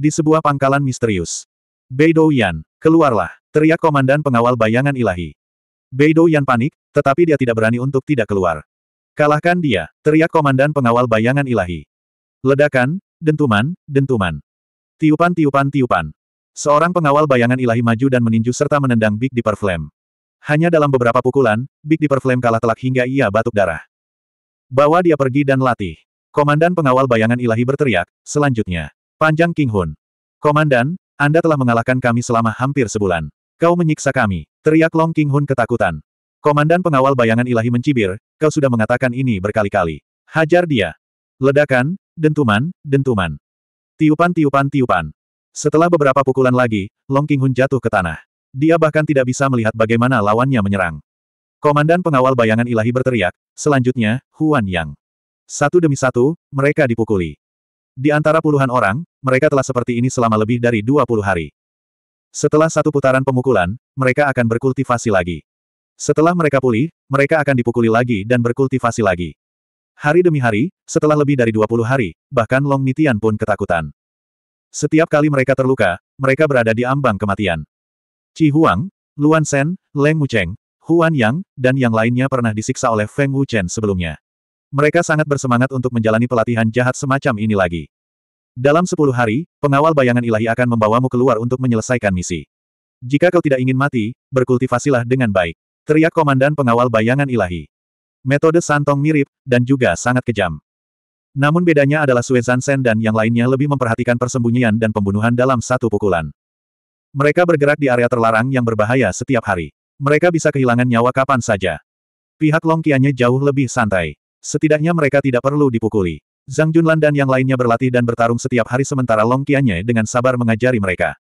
Di sebuah pangkalan misterius. Beidou Yan, keluarlah, teriak komandan pengawal bayangan ilahi. Beidou Yan panik, tetapi dia tidak berani untuk tidak keluar. Kalahkan dia, teriak komandan pengawal bayangan ilahi. Ledakan, dentuman, dentuman. Tiupan tiupan tiupan. Seorang pengawal bayangan ilahi maju dan meninju serta menendang Big Dipper Flame. Hanya dalam beberapa pukulan, Big Dipper Flame kalah telak hingga ia batuk darah. Bawa dia pergi dan latih. Komandan pengawal bayangan ilahi berteriak, selanjutnya. Panjang King Hun. Komandan, Anda telah mengalahkan kami selama hampir sebulan. Kau menyiksa kami, teriak Long King Hun ketakutan. Komandan pengawal bayangan ilahi mencibir, kau sudah mengatakan ini berkali-kali. Hajar dia. Ledakan, dentuman, dentuman. Tiupan tiupan tiupan. Setelah beberapa pukulan lagi, Long King Hun jatuh ke tanah. Dia bahkan tidak bisa melihat bagaimana lawannya menyerang. Komandan pengawal bayangan ilahi berteriak, selanjutnya, Huan Yang. Satu demi satu, mereka dipukuli. Di antara puluhan orang, mereka telah seperti ini selama lebih dari 20 hari. Setelah satu putaran pemukulan, mereka akan berkultivasi lagi. Setelah mereka pulih, mereka akan dipukuli lagi dan berkultivasi lagi. Hari demi hari, setelah lebih dari 20 hari, bahkan Long Nitian pun ketakutan. Setiap kali mereka terluka, mereka berada di ambang kematian. Chi Huang, Luan Sen, Leng Mucheng, Huan Yang, dan yang lainnya pernah disiksa oleh Feng Wuchen sebelumnya. Mereka sangat bersemangat untuk menjalani pelatihan jahat semacam ini lagi. Dalam sepuluh hari, pengawal bayangan ilahi akan membawamu keluar untuk menyelesaikan misi. Jika kau tidak ingin mati, berkultivasilah dengan baik. Teriak komandan pengawal bayangan ilahi. Metode santong mirip, dan juga sangat kejam. Namun bedanya adalah Sue Zansen dan yang lainnya lebih memperhatikan persembunyian dan pembunuhan dalam satu pukulan. Mereka bergerak di area terlarang yang berbahaya setiap hari. Mereka bisa kehilangan nyawa kapan saja. Pihak Longkianya jauh lebih santai. Setidaknya mereka tidak perlu dipukuli. Zhang Junlan dan yang lainnya berlatih dan bertarung setiap hari sementara Long Qianye dengan sabar mengajari mereka.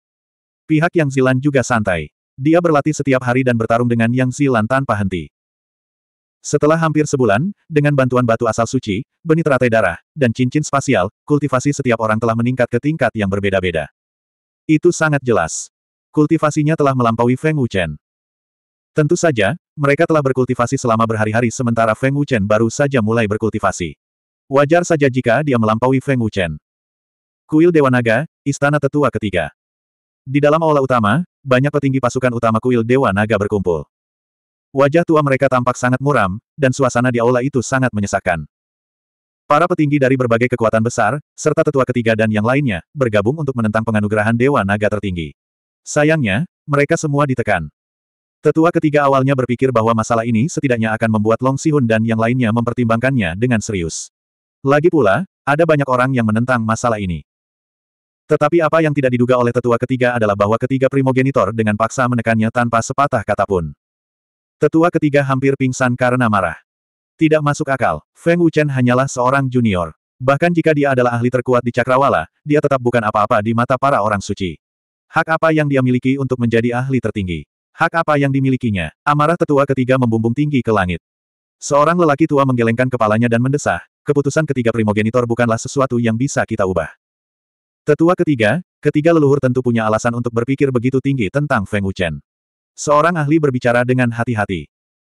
Pihak Yang Zilan juga santai. Dia berlatih setiap hari dan bertarung dengan Yang Zilan tanpa henti. Setelah hampir sebulan, dengan bantuan batu asal suci, benih teratai darah, dan cincin spasial, kultivasi setiap orang telah meningkat ke tingkat yang berbeda-beda. Itu sangat jelas. Kultivasinya telah melampaui Feng Wuchen. Tentu saja, mereka telah berkultivasi selama berhari-hari sementara Feng Wuchen baru saja mulai berkultivasi. Wajar saja jika dia melampaui Feng Wuchen. Kuil Dewa Naga, Istana Tetua Ketiga. Di dalam aula utama, banyak petinggi pasukan utama Kuil Dewa Naga berkumpul. Wajah tua mereka tampak sangat muram, dan suasana di aula itu sangat menyesakkan. Para petinggi dari berbagai kekuatan besar, serta tetua ketiga dan yang lainnya, bergabung untuk menentang penganugerahan Dewa Naga tertinggi. Sayangnya, mereka semua ditekan. Tetua ketiga awalnya berpikir bahwa masalah ini setidaknya akan membuat Long Sihun dan yang lainnya mempertimbangkannya dengan serius. Lagi pula, ada banyak orang yang menentang masalah ini. Tetapi apa yang tidak diduga oleh tetua ketiga adalah bahwa ketiga primogenitor dengan paksa menekannya tanpa sepatah kata pun. Tetua ketiga hampir pingsan karena marah. Tidak masuk akal, Feng Wuchen hanyalah seorang junior. Bahkan jika dia adalah ahli terkuat di Cakrawala, dia tetap bukan apa-apa di mata para orang suci. Hak apa yang dia miliki untuk menjadi ahli tertinggi? Hak apa yang dimilikinya? Amarah tetua ketiga membumbung tinggi ke langit. Seorang lelaki tua menggelengkan kepalanya dan mendesah, keputusan ketiga primogenitor bukanlah sesuatu yang bisa kita ubah. Tetua ketiga, ketiga leluhur tentu punya alasan untuk berpikir begitu tinggi tentang Feng Wuchen. Seorang ahli berbicara dengan hati-hati.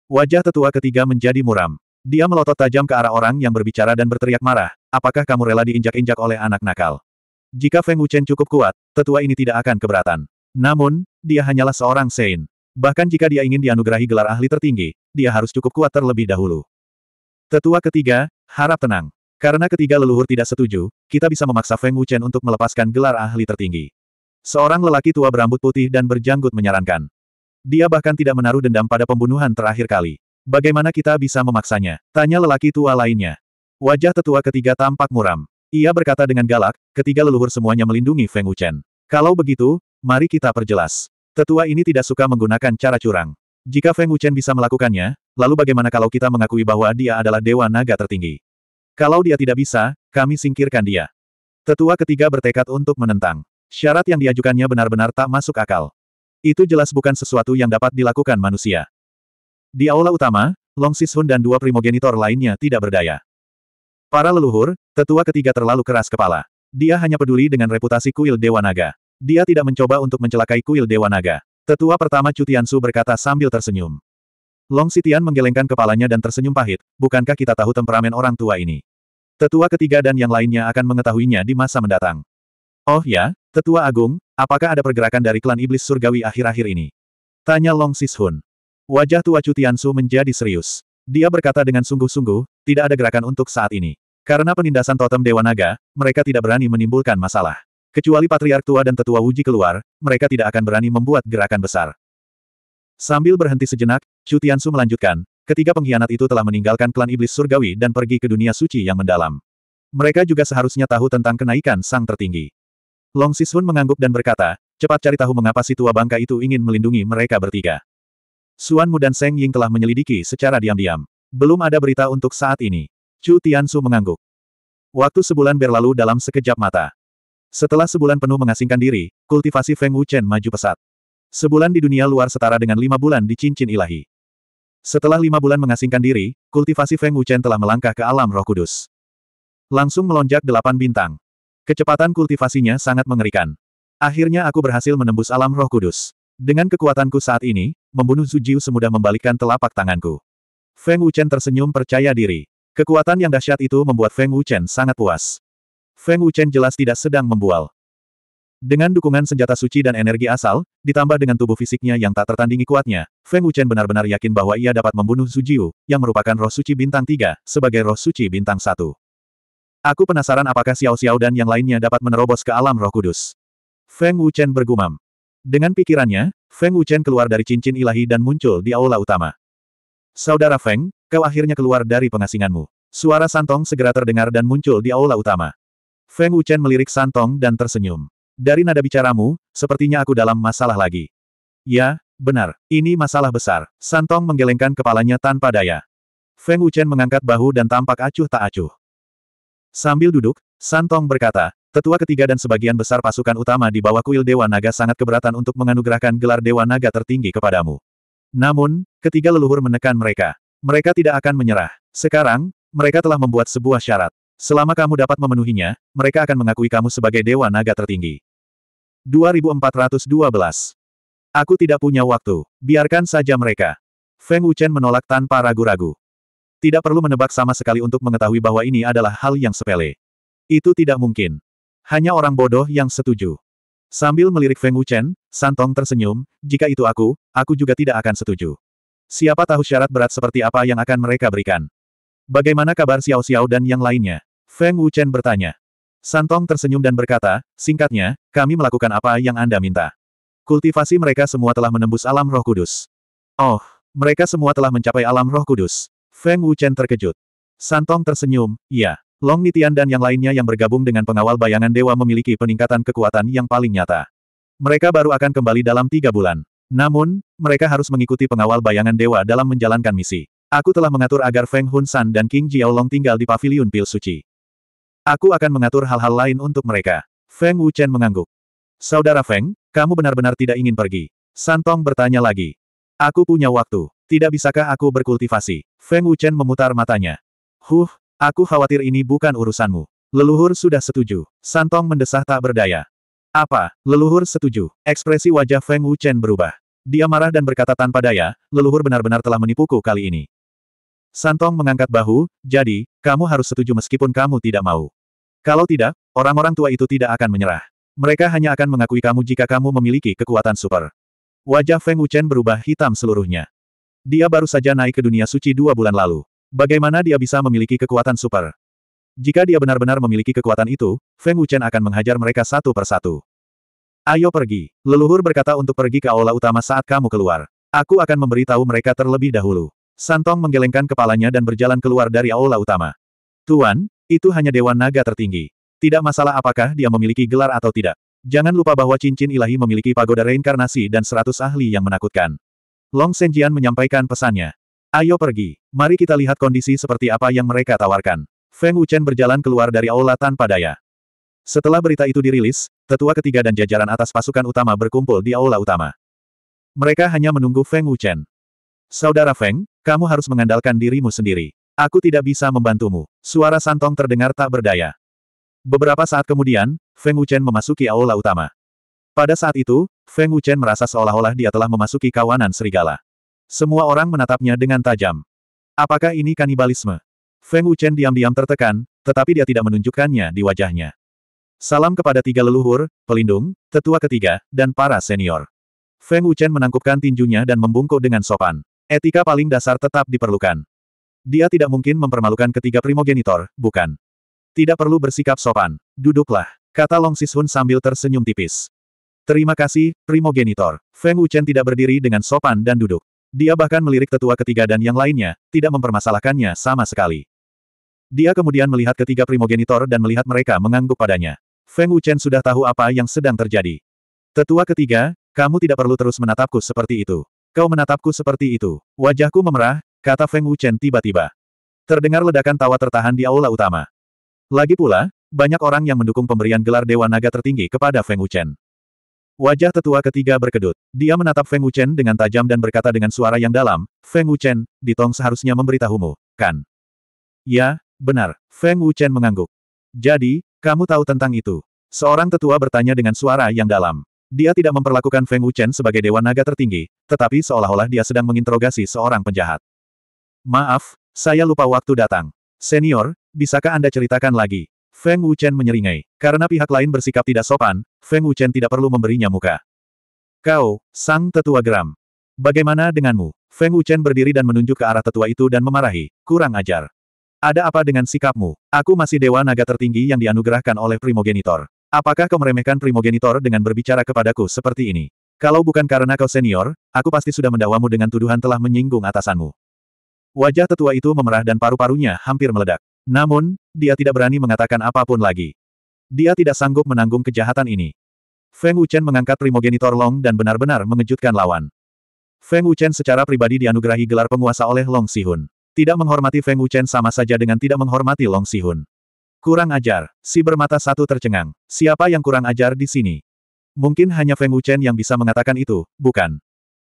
Wajah tetua ketiga menjadi muram. Dia melotot tajam ke arah orang yang berbicara dan berteriak marah, apakah kamu rela diinjak-injak oleh anak nakal? Jika Feng Wuchen cukup kuat, tetua ini tidak akan keberatan. Namun, dia hanyalah seorang Sein. Bahkan jika dia ingin dianugerahi gelar ahli tertinggi, dia harus cukup kuat terlebih dahulu. Tetua ketiga, harap tenang. Karena ketiga leluhur tidak setuju, kita bisa memaksa Feng Wuchen untuk melepaskan gelar ahli tertinggi. Seorang lelaki tua berambut putih dan berjanggut menyarankan. Dia bahkan tidak menaruh dendam pada pembunuhan terakhir kali. Bagaimana kita bisa memaksanya? Tanya lelaki tua lainnya. Wajah tetua ketiga tampak muram. Ia berkata dengan galak, ketiga leluhur semuanya melindungi Feng Wuchen. Kalau begitu, mari kita perjelas. Tetua ini tidak suka menggunakan cara curang. Jika Feng Wuchen bisa melakukannya, lalu bagaimana kalau kita mengakui bahwa dia adalah dewa naga tertinggi? Kalau dia tidak bisa, kami singkirkan dia. Tetua ketiga bertekad untuk menentang. Syarat yang diajukannya benar-benar tak masuk akal. Itu jelas bukan sesuatu yang dapat dilakukan manusia. Di aula utama, Long Sishun dan dua primogenitor lainnya tidak berdaya. Para leluhur, tetua ketiga terlalu keras kepala. Dia hanya peduli dengan reputasi kuil Dewa Naga. Dia tidak mencoba untuk mencelakai kuil Dewa Naga. Tetua pertama Cutiansu berkata sambil tersenyum. Long Sitian menggelengkan kepalanya dan tersenyum pahit, bukankah kita tahu temperamen orang tua ini? Tetua ketiga dan yang lainnya akan mengetahuinya di masa mendatang. Oh ya, Tetua Agung, apakah ada pergerakan dari klan iblis surgawi akhir-akhir ini? Tanya Long Sishun. Wajah tua Cutiansu menjadi serius. Dia berkata dengan sungguh-sungguh, tidak ada gerakan untuk saat ini. Karena penindasan totem Dewa Naga, mereka tidak berani menimbulkan masalah. Kecuali Patriark Tua dan Tetua Wuji keluar, mereka tidak akan berani membuat gerakan besar. Sambil berhenti sejenak, Xu Tiansu melanjutkan, ketiga pengkhianat itu telah meninggalkan klan iblis surgawi dan pergi ke dunia suci yang mendalam. Mereka juga seharusnya tahu tentang kenaikan sang tertinggi. Long Sishun mengangguk dan berkata, cepat cari tahu mengapa si tua bangka itu ingin melindungi mereka bertiga. Suan Mu dan Seng Ying telah menyelidiki secara diam-diam. Belum ada berita untuk saat ini. Chu Tiansu mengangguk. Waktu sebulan berlalu dalam sekejap mata. Setelah sebulan penuh mengasingkan diri, kultivasi Feng Wuchen maju pesat. Sebulan di dunia luar setara dengan lima bulan di cincin ilahi. Setelah lima bulan mengasingkan diri, kultivasi Feng Wuchen telah melangkah ke alam roh kudus. Langsung melonjak delapan bintang. Kecepatan kultivasinya sangat mengerikan. Akhirnya aku berhasil menembus alam roh kudus. Dengan kekuatanku saat ini, membunuh Zujiu semudah membalikkan telapak tanganku. Feng Wuchen tersenyum percaya diri. Kekuatan yang dahsyat itu membuat Feng Wuchen sangat puas. Feng Wuchen jelas tidak sedang membual. Dengan dukungan senjata suci dan energi asal, ditambah dengan tubuh fisiknya yang tak tertandingi kuatnya, Feng Wuchen benar-benar yakin bahwa ia dapat membunuh Sujiu, yang merupakan roh suci bintang tiga, sebagai roh suci bintang satu. Aku penasaran apakah Xiao Xiao dan yang lainnya dapat menerobos ke alam roh kudus. Feng Wuchen bergumam. Dengan pikirannya, Feng Wuchen keluar dari cincin ilahi dan muncul di aula utama. Saudara Feng, kau akhirnya keluar dari pengasinganmu. Suara santong segera terdengar dan muncul di aula utama. Feng Wuchen melirik Santong dan tersenyum. Dari nada bicaramu, sepertinya aku dalam masalah lagi. Ya, benar. Ini masalah besar. Santong menggelengkan kepalanya tanpa daya. Feng Wuchen mengangkat bahu dan tampak acuh tak acuh. Sambil duduk, Santong berkata, tetua ketiga dan sebagian besar pasukan utama di bawah kuil Dewa Naga sangat keberatan untuk menganugerahkan gelar Dewa Naga tertinggi kepadamu. Namun, ketiga leluhur menekan mereka. Mereka tidak akan menyerah. Sekarang, mereka telah membuat sebuah syarat. Selama kamu dapat memenuhinya, mereka akan mengakui kamu sebagai dewa naga tertinggi. 2412. Aku tidak punya waktu. Biarkan saja mereka. Feng Wuchen menolak tanpa ragu-ragu. Tidak perlu menebak sama sekali untuk mengetahui bahwa ini adalah hal yang sepele. Itu tidak mungkin. Hanya orang bodoh yang setuju. Sambil melirik Feng Wuchen, Santong tersenyum, jika itu aku, aku juga tidak akan setuju. Siapa tahu syarat berat seperti apa yang akan mereka berikan. Bagaimana kabar Xiao Xiao dan yang lainnya? Feng Wuchen bertanya. Santong tersenyum dan berkata, singkatnya, kami melakukan apa yang Anda minta. Kultivasi mereka semua telah menembus alam roh kudus. Oh, mereka semua telah mencapai alam roh kudus. Feng Wuchen terkejut. Santong tersenyum, iya. Long Nitian dan yang lainnya yang bergabung dengan pengawal bayangan dewa memiliki peningkatan kekuatan yang paling nyata. Mereka baru akan kembali dalam tiga bulan. Namun, mereka harus mengikuti pengawal bayangan dewa dalam menjalankan misi. Aku telah mengatur agar Feng Hun San dan King Jiao Long tinggal di Paviliun pil suci. Aku akan mengatur hal-hal lain untuk mereka. Feng Wuchen mengangguk. Saudara Feng, kamu benar-benar tidak ingin pergi. Santong bertanya lagi. Aku punya waktu. Tidak bisakah aku berkultivasi? Feng Wuchen memutar matanya. Huh, aku khawatir ini bukan urusanmu. Leluhur sudah setuju. Santong mendesah tak berdaya. Apa? Leluhur setuju. Ekspresi wajah Feng Wuchen berubah. Dia marah dan berkata tanpa daya, leluhur benar-benar telah menipuku kali ini. Santong mengangkat bahu, jadi, kamu harus setuju meskipun kamu tidak mau. Kalau tidak, orang-orang tua itu tidak akan menyerah. Mereka hanya akan mengakui kamu jika kamu memiliki kekuatan super. Wajah Feng Wuchen berubah hitam seluruhnya. Dia baru saja naik ke dunia suci dua bulan lalu. Bagaimana dia bisa memiliki kekuatan super? Jika dia benar-benar memiliki kekuatan itu, Feng Wuchen akan menghajar mereka satu persatu. Ayo pergi. Leluhur berkata untuk pergi ke aula utama saat kamu keluar. Aku akan memberitahu mereka terlebih dahulu. Santong menggelengkan kepalanya dan berjalan keluar dari aula utama. Tuan, itu hanya Dewan Naga tertinggi. Tidak masalah apakah dia memiliki gelar atau tidak. Jangan lupa bahwa cincin ilahi memiliki pagoda reinkarnasi dan seratus ahli yang menakutkan. Long Senjian menyampaikan pesannya. Ayo pergi, mari kita lihat kondisi seperti apa yang mereka tawarkan. Feng Wuchen berjalan keluar dari aula tanpa daya. Setelah berita itu dirilis, tetua ketiga dan jajaran atas pasukan utama berkumpul di aula utama. Mereka hanya menunggu Feng Wuchen. Saudara Feng, kamu harus mengandalkan dirimu sendiri. Aku tidak bisa membantumu. Suara Santong terdengar tak berdaya. Beberapa saat kemudian, Feng Wuchen memasuki aula utama. Pada saat itu, Feng Wuchen merasa seolah-olah dia telah memasuki kawanan serigala. Semua orang menatapnya dengan tajam. Apakah ini kanibalisme? Feng Wuchen diam-diam tertekan, tetapi dia tidak menunjukkannya di wajahnya. Salam kepada tiga leluhur, pelindung, tetua ketiga, dan para senior. Feng Wuchen menangkupkan tinjunya dan membungkuk dengan sopan. Etika paling dasar tetap diperlukan. Dia tidak mungkin mempermalukan ketiga primogenitor, bukan? Tidak perlu bersikap sopan. Duduklah, kata Long Sishun sambil tersenyum tipis. Terima kasih, primogenitor. Feng Wuchen tidak berdiri dengan sopan dan duduk. Dia bahkan melirik tetua ketiga dan yang lainnya, tidak mempermasalahkannya sama sekali. Dia kemudian melihat ketiga primogenitor dan melihat mereka mengangguk padanya. Feng Wuchen sudah tahu apa yang sedang terjadi. Tetua ketiga, kamu tidak perlu terus menatapku seperti itu. Kau menatapku seperti itu. Wajahku memerah, Kata Feng Wuchen tiba-tiba. Terdengar ledakan tawa tertahan di aula utama. Lagi pula, banyak orang yang mendukung pemberian gelar Dewa Naga tertinggi kepada Feng Wuchen. Wajah tetua ketiga berkedut. Dia menatap Feng Wuchen dengan tajam dan berkata dengan suara yang dalam, Feng Wuchen, Ditong seharusnya memberitahumu, kan? Ya, benar. Feng Wuchen mengangguk. Jadi, kamu tahu tentang itu? Seorang tetua bertanya dengan suara yang dalam. Dia tidak memperlakukan Feng Wuchen sebagai dewa naga tertinggi, tetapi seolah-olah dia sedang menginterogasi seorang penjahat. Maaf, saya lupa waktu datang. Senior, bisakah Anda ceritakan lagi? Feng Wuchen menyeringai. Karena pihak lain bersikap tidak sopan, Feng Wuchen tidak perlu memberinya muka. Kau, sang tetua geram. Bagaimana denganmu? Feng Wuchen berdiri dan menunjuk ke arah tetua itu dan memarahi, kurang ajar. Ada apa dengan sikapmu? Aku masih dewa naga tertinggi yang dianugerahkan oleh primogenitor. Apakah kau meremehkan primogenitor dengan berbicara kepadaku seperti ini? Kalau bukan karena kau senior, aku pasti sudah mendawamu dengan tuduhan telah menyinggung atasanmu. Wajah tetua itu memerah dan paru-parunya hampir meledak. Namun, dia tidak berani mengatakan apapun lagi. Dia tidak sanggup menanggung kejahatan ini. Feng Wuchen mengangkat primogenitor Long dan benar-benar mengejutkan lawan. Feng Wuchen secara pribadi dianugerahi gelar penguasa oleh Long Sihun. Tidak menghormati Feng Wuchen sama saja dengan tidak menghormati Long Sihun. Kurang ajar, si bermata satu tercengang. Siapa yang kurang ajar di sini? Mungkin hanya Feng Wuchen yang bisa mengatakan itu, bukan?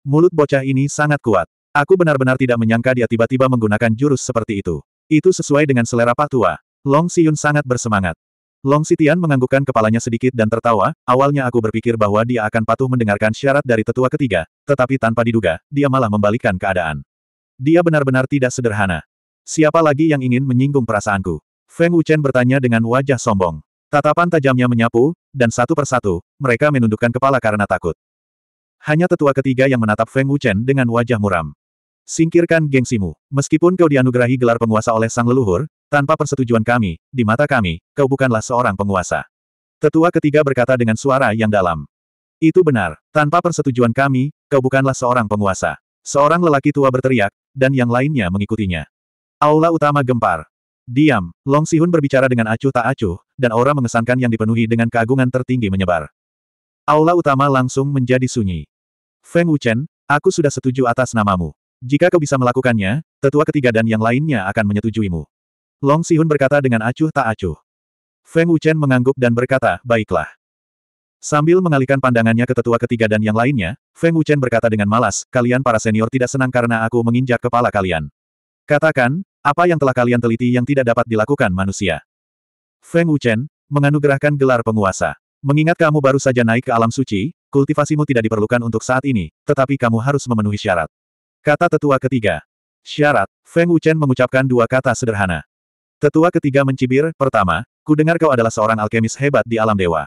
Mulut bocah ini sangat kuat. Aku benar-benar tidak menyangka dia tiba-tiba menggunakan jurus seperti itu. Itu sesuai dengan selera patua. Long Siyun sangat bersemangat. Long Sitian menganggukkan kepalanya sedikit dan tertawa, awalnya aku berpikir bahwa dia akan patuh mendengarkan syarat dari tetua ketiga, tetapi tanpa diduga, dia malah membalikkan keadaan. Dia benar-benar tidak sederhana. Siapa lagi yang ingin menyinggung perasaanku? Feng Wuchen bertanya dengan wajah sombong. Tatapan tajamnya menyapu, dan satu persatu, mereka menundukkan kepala karena takut. Hanya tetua ketiga yang menatap Feng Wuchen dengan wajah muram. Singkirkan gengsimu. Meskipun kau dianugerahi gelar penguasa oleh sang leluhur, tanpa persetujuan kami, di mata kami, kau bukanlah seorang penguasa. Tetua ketiga berkata dengan suara yang dalam. Itu benar, tanpa persetujuan kami, kau bukanlah seorang penguasa. Seorang lelaki tua berteriak, dan yang lainnya mengikutinya. Aula utama gempar. Diam, Long Sihun berbicara dengan acuh tak acuh, dan aura mengesankan yang dipenuhi dengan keagungan tertinggi menyebar. Aula utama langsung menjadi sunyi. Feng Wuchen, aku sudah setuju atas namamu. Jika kau bisa melakukannya, tetua ketiga dan yang lainnya akan menyetujuimu. Long Sihun berkata dengan acuh tak acuh. Feng Wuchen mengangguk dan berkata, baiklah. Sambil mengalihkan pandangannya ke tetua ketiga dan yang lainnya, Feng Wuchen berkata dengan malas, kalian para senior tidak senang karena aku menginjak kepala kalian. Katakan, apa yang telah kalian teliti yang tidak dapat dilakukan manusia? Feng Wuchen, menganugerahkan gelar penguasa. Mengingat kamu baru saja naik ke alam suci, kultivasimu tidak diperlukan untuk saat ini, tetapi kamu harus memenuhi syarat. Kata tetua ketiga. Syarat, Feng Wuchen mengucapkan dua kata sederhana. Tetua ketiga mencibir, pertama, ku dengar kau adalah seorang alkemis hebat di alam dewa.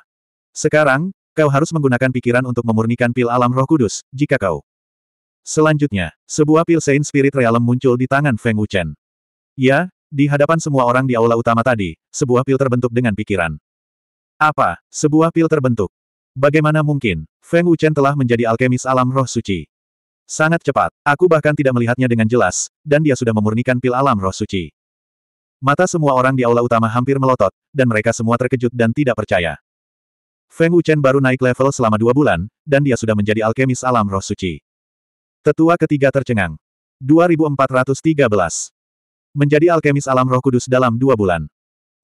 Sekarang, kau harus menggunakan pikiran untuk memurnikan pil alam roh kudus, jika kau. Selanjutnya, sebuah pil Saint Spirit Realm muncul di tangan Feng Wuchen. Ya, di hadapan semua orang di aula utama tadi, sebuah pil terbentuk dengan pikiran. Apa, sebuah pil terbentuk? Bagaimana mungkin, Feng Wuchen telah menjadi alkemis alam roh suci. Sangat cepat, aku bahkan tidak melihatnya dengan jelas, dan dia sudah memurnikan pil alam roh suci. Mata semua orang di aula utama hampir melotot, dan mereka semua terkejut dan tidak percaya. Feng Wuchen baru naik level selama dua bulan, dan dia sudah menjadi alkemis alam roh suci. Tetua ketiga tercengang. 2413. Menjadi alkemis alam roh kudus dalam dua bulan.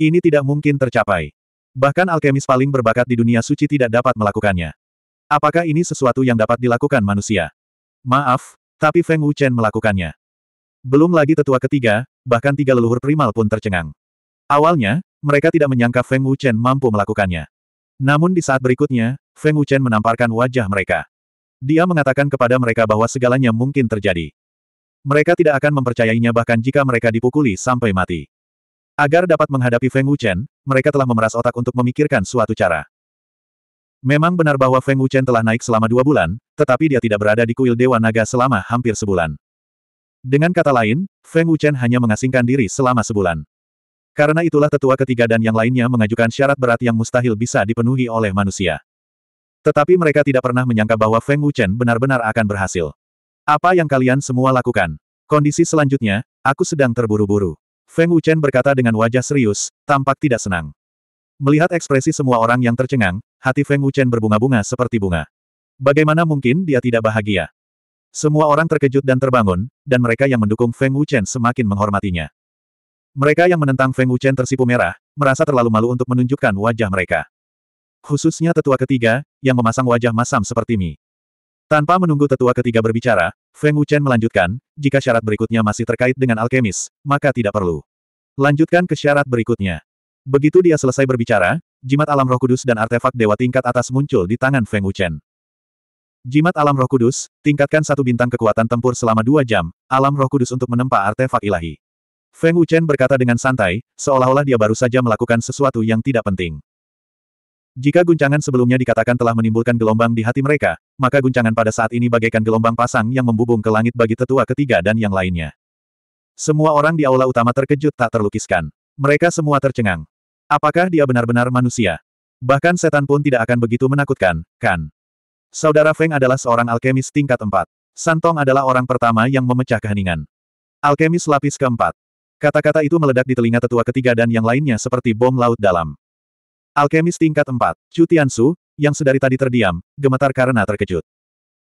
Ini tidak mungkin tercapai. Bahkan alkemis paling berbakat di dunia suci tidak dapat melakukannya. Apakah ini sesuatu yang dapat dilakukan manusia? Maaf, tapi Feng Wuchen melakukannya. Belum lagi tetua ketiga, bahkan tiga leluhur primal pun tercengang. Awalnya, mereka tidak menyangka Feng Wuchen mampu melakukannya. Namun di saat berikutnya, Feng Wuchen menamparkan wajah mereka. Dia mengatakan kepada mereka bahwa segalanya mungkin terjadi. Mereka tidak akan mempercayainya bahkan jika mereka dipukuli sampai mati. Agar dapat menghadapi Feng Wuchen, mereka telah memeras otak untuk memikirkan suatu cara. Memang benar bahwa Feng Wuchen telah naik selama dua bulan, tetapi dia tidak berada di kuil Dewa Naga selama hampir sebulan. Dengan kata lain, Feng Wuchen hanya mengasingkan diri selama sebulan. Karena itulah tetua ketiga dan yang lainnya mengajukan syarat berat yang mustahil bisa dipenuhi oleh manusia. Tetapi mereka tidak pernah menyangka bahwa Feng Wuchen benar-benar akan berhasil. Apa yang kalian semua lakukan? Kondisi selanjutnya, aku sedang terburu-buru. Feng Wuchen berkata dengan wajah serius, tampak tidak senang. Melihat ekspresi semua orang yang tercengang, hati Feng Wuchen berbunga-bunga seperti bunga. Bagaimana mungkin dia tidak bahagia? Semua orang terkejut dan terbangun, dan mereka yang mendukung Feng Wuchen semakin menghormatinya. Mereka yang menentang Feng Wuchen tersipu merah, merasa terlalu malu untuk menunjukkan wajah mereka. Khususnya tetua ketiga, yang memasang wajah masam seperti mie. Tanpa menunggu tetua ketiga berbicara, Feng Wuchen melanjutkan, jika syarat berikutnya masih terkait dengan alkemis, maka tidak perlu. Lanjutkan ke syarat berikutnya. Begitu dia selesai berbicara, jimat alam roh kudus dan artefak dewa tingkat atas muncul di tangan Feng Wuchen. Jimat alam roh kudus, tingkatkan satu bintang kekuatan tempur selama dua jam, alam roh kudus untuk menempa artefak ilahi. Feng Wuchen berkata dengan santai, seolah-olah dia baru saja melakukan sesuatu yang tidak penting. Jika guncangan sebelumnya dikatakan telah menimbulkan gelombang di hati mereka, maka guncangan pada saat ini bagaikan gelombang pasang yang membubung ke langit bagi tetua ketiga dan yang lainnya. Semua orang di aula utama terkejut tak terlukiskan. Mereka semua tercengang. Apakah dia benar-benar manusia? Bahkan setan pun tidak akan begitu menakutkan, kan? Saudara Feng adalah seorang alkemis tingkat empat. Santong adalah orang pertama yang memecah keheningan. Alkemis lapis keempat. Kata-kata itu meledak di telinga tetua ketiga dan yang lainnya seperti bom laut dalam. Alkemis tingkat empat. Chu Tiansu, yang sedari tadi terdiam, gemetar karena terkejut.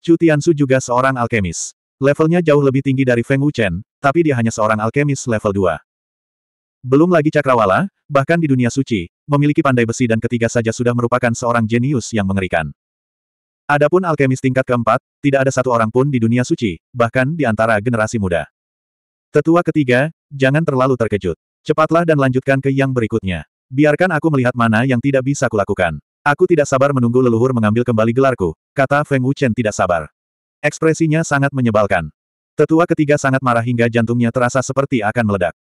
Chu Tiansu juga seorang alkemis. Levelnya jauh lebih tinggi dari Feng Wuchen, tapi dia hanya seorang alkemis level 2. Belum lagi cakrawala, bahkan di dunia suci, memiliki pandai besi dan ketiga saja sudah merupakan seorang jenius yang mengerikan. Adapun alkemis tingkat keempat, tidak ada satu orang pun di dunia suci, bahkan di antara generasi muda. Tetua ketiga, jangan terlalu terkejut. Cepatlah dan lanjutkan ke yang berikutnya. Biarkan aku melihat mana yang tidak bisa kulakukan. Aku tidak sabar menunggu leluhur mengambil kembali gelarku, kata Feng Wuchen tidak sabar. Ekspresinya sangat menyebalkan. Tetua ketiga sangat marah hingga jantungnya terasa seperti akan meledak.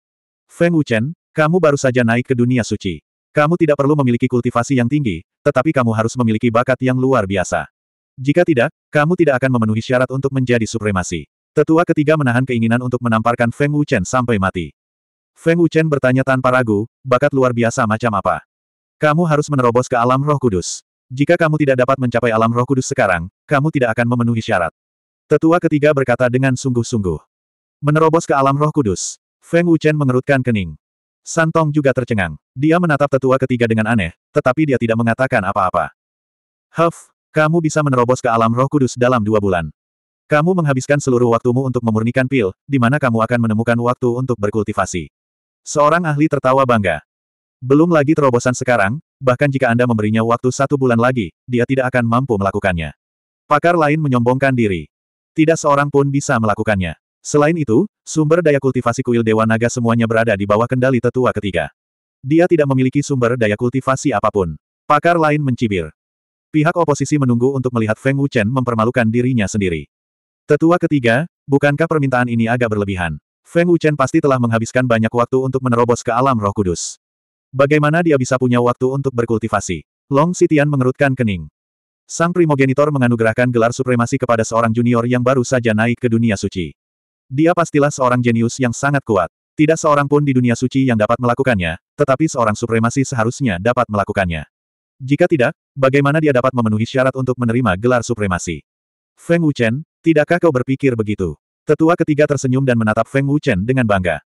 Feng Wuchen, kamu baru saja naik ke dunia suci. Kamu tidak perlu memiliki kultivasi yang tinggi, tetapi kamu harus memiliki bakat yang luar biasa. Jika tidak, kamu tidak akan memenuhi syarat untuk menjadi supremasi. Tetua ketiga menahan keinginan untuk menamparkan Feng Wuchen sampai mati. Feng Wuchen bertanya tanpa ragu, bakat luar biasa macam apa? Kamu harus menerobos ke alam roh kudus. Jika kamu tidak dapat mencapai alam roh kudus sekarang, kamu tidak akan memenuhi syarat. Tetua ketiga berkata dengan sungguh-sungguh. Menerobos ke alam roh kudus. Feng Wuchen mengerutkan kening. Santong juga tercengang. Dia menatap tetua ketiga dengan aneh, tetapi dia tidak mengatakan apa-apa. Huff, kamu bisa menerobos ke alam roh kudus dalam dua bulan. Kamu menghabiskan seluruh waktumu untuk memurnikan pil, di mana kamu akan menemukan waktu untuk berkultivasi. Seorang ahli tertawa bangga. Belum lagi terobosan sekarang, bahkan jika Anda memberinya waktu satu bulan lagi, dia tidak akan mampu melakukannya. Pakar lain menyombongkan diri. Tidak seorang pun bisa melakukannya. Selain itu, sumber daya kultivasi kuil Dewa Naga semuanya berada di bawah kendali tetua ketiga. Dia tidak memiliki sumber daya kultivasi apapun. Pakar lain mencibir. Pihak oposisi menunggu untuk melihat Feng Wuchen mempermalukan dirinya sendiri. Tetua ketiga, bukankah permintaan ini agak berlebihan? Feng Wuchen pasti telah menghabiskan banyak waktu untuk menerobos ke alam roh kudus. Bagaimana dia bisa punya waktu untuk berkultivasi? Long Sitian mengerutkan kening. Sang primogenitor menganugerahkan gelar supremasi kepada seorang junior yang baru saja naik ke dunia suci. Dia pastilah seorang jenius yang sangat kuat. Tidak seorang pun di dunia suci yang dapat melakukannya, tetapi seorang supremasi seharusnya dapat melakukannya. Jika tidak, bagaimana dia dapat memenuhi syarat untuk menerima gelar supremasi? Feng Wuchen, tidakkah kau berpikir begitu? Tetua ketiga tersenyum dan menatap Feng Wuchen dengan bangga.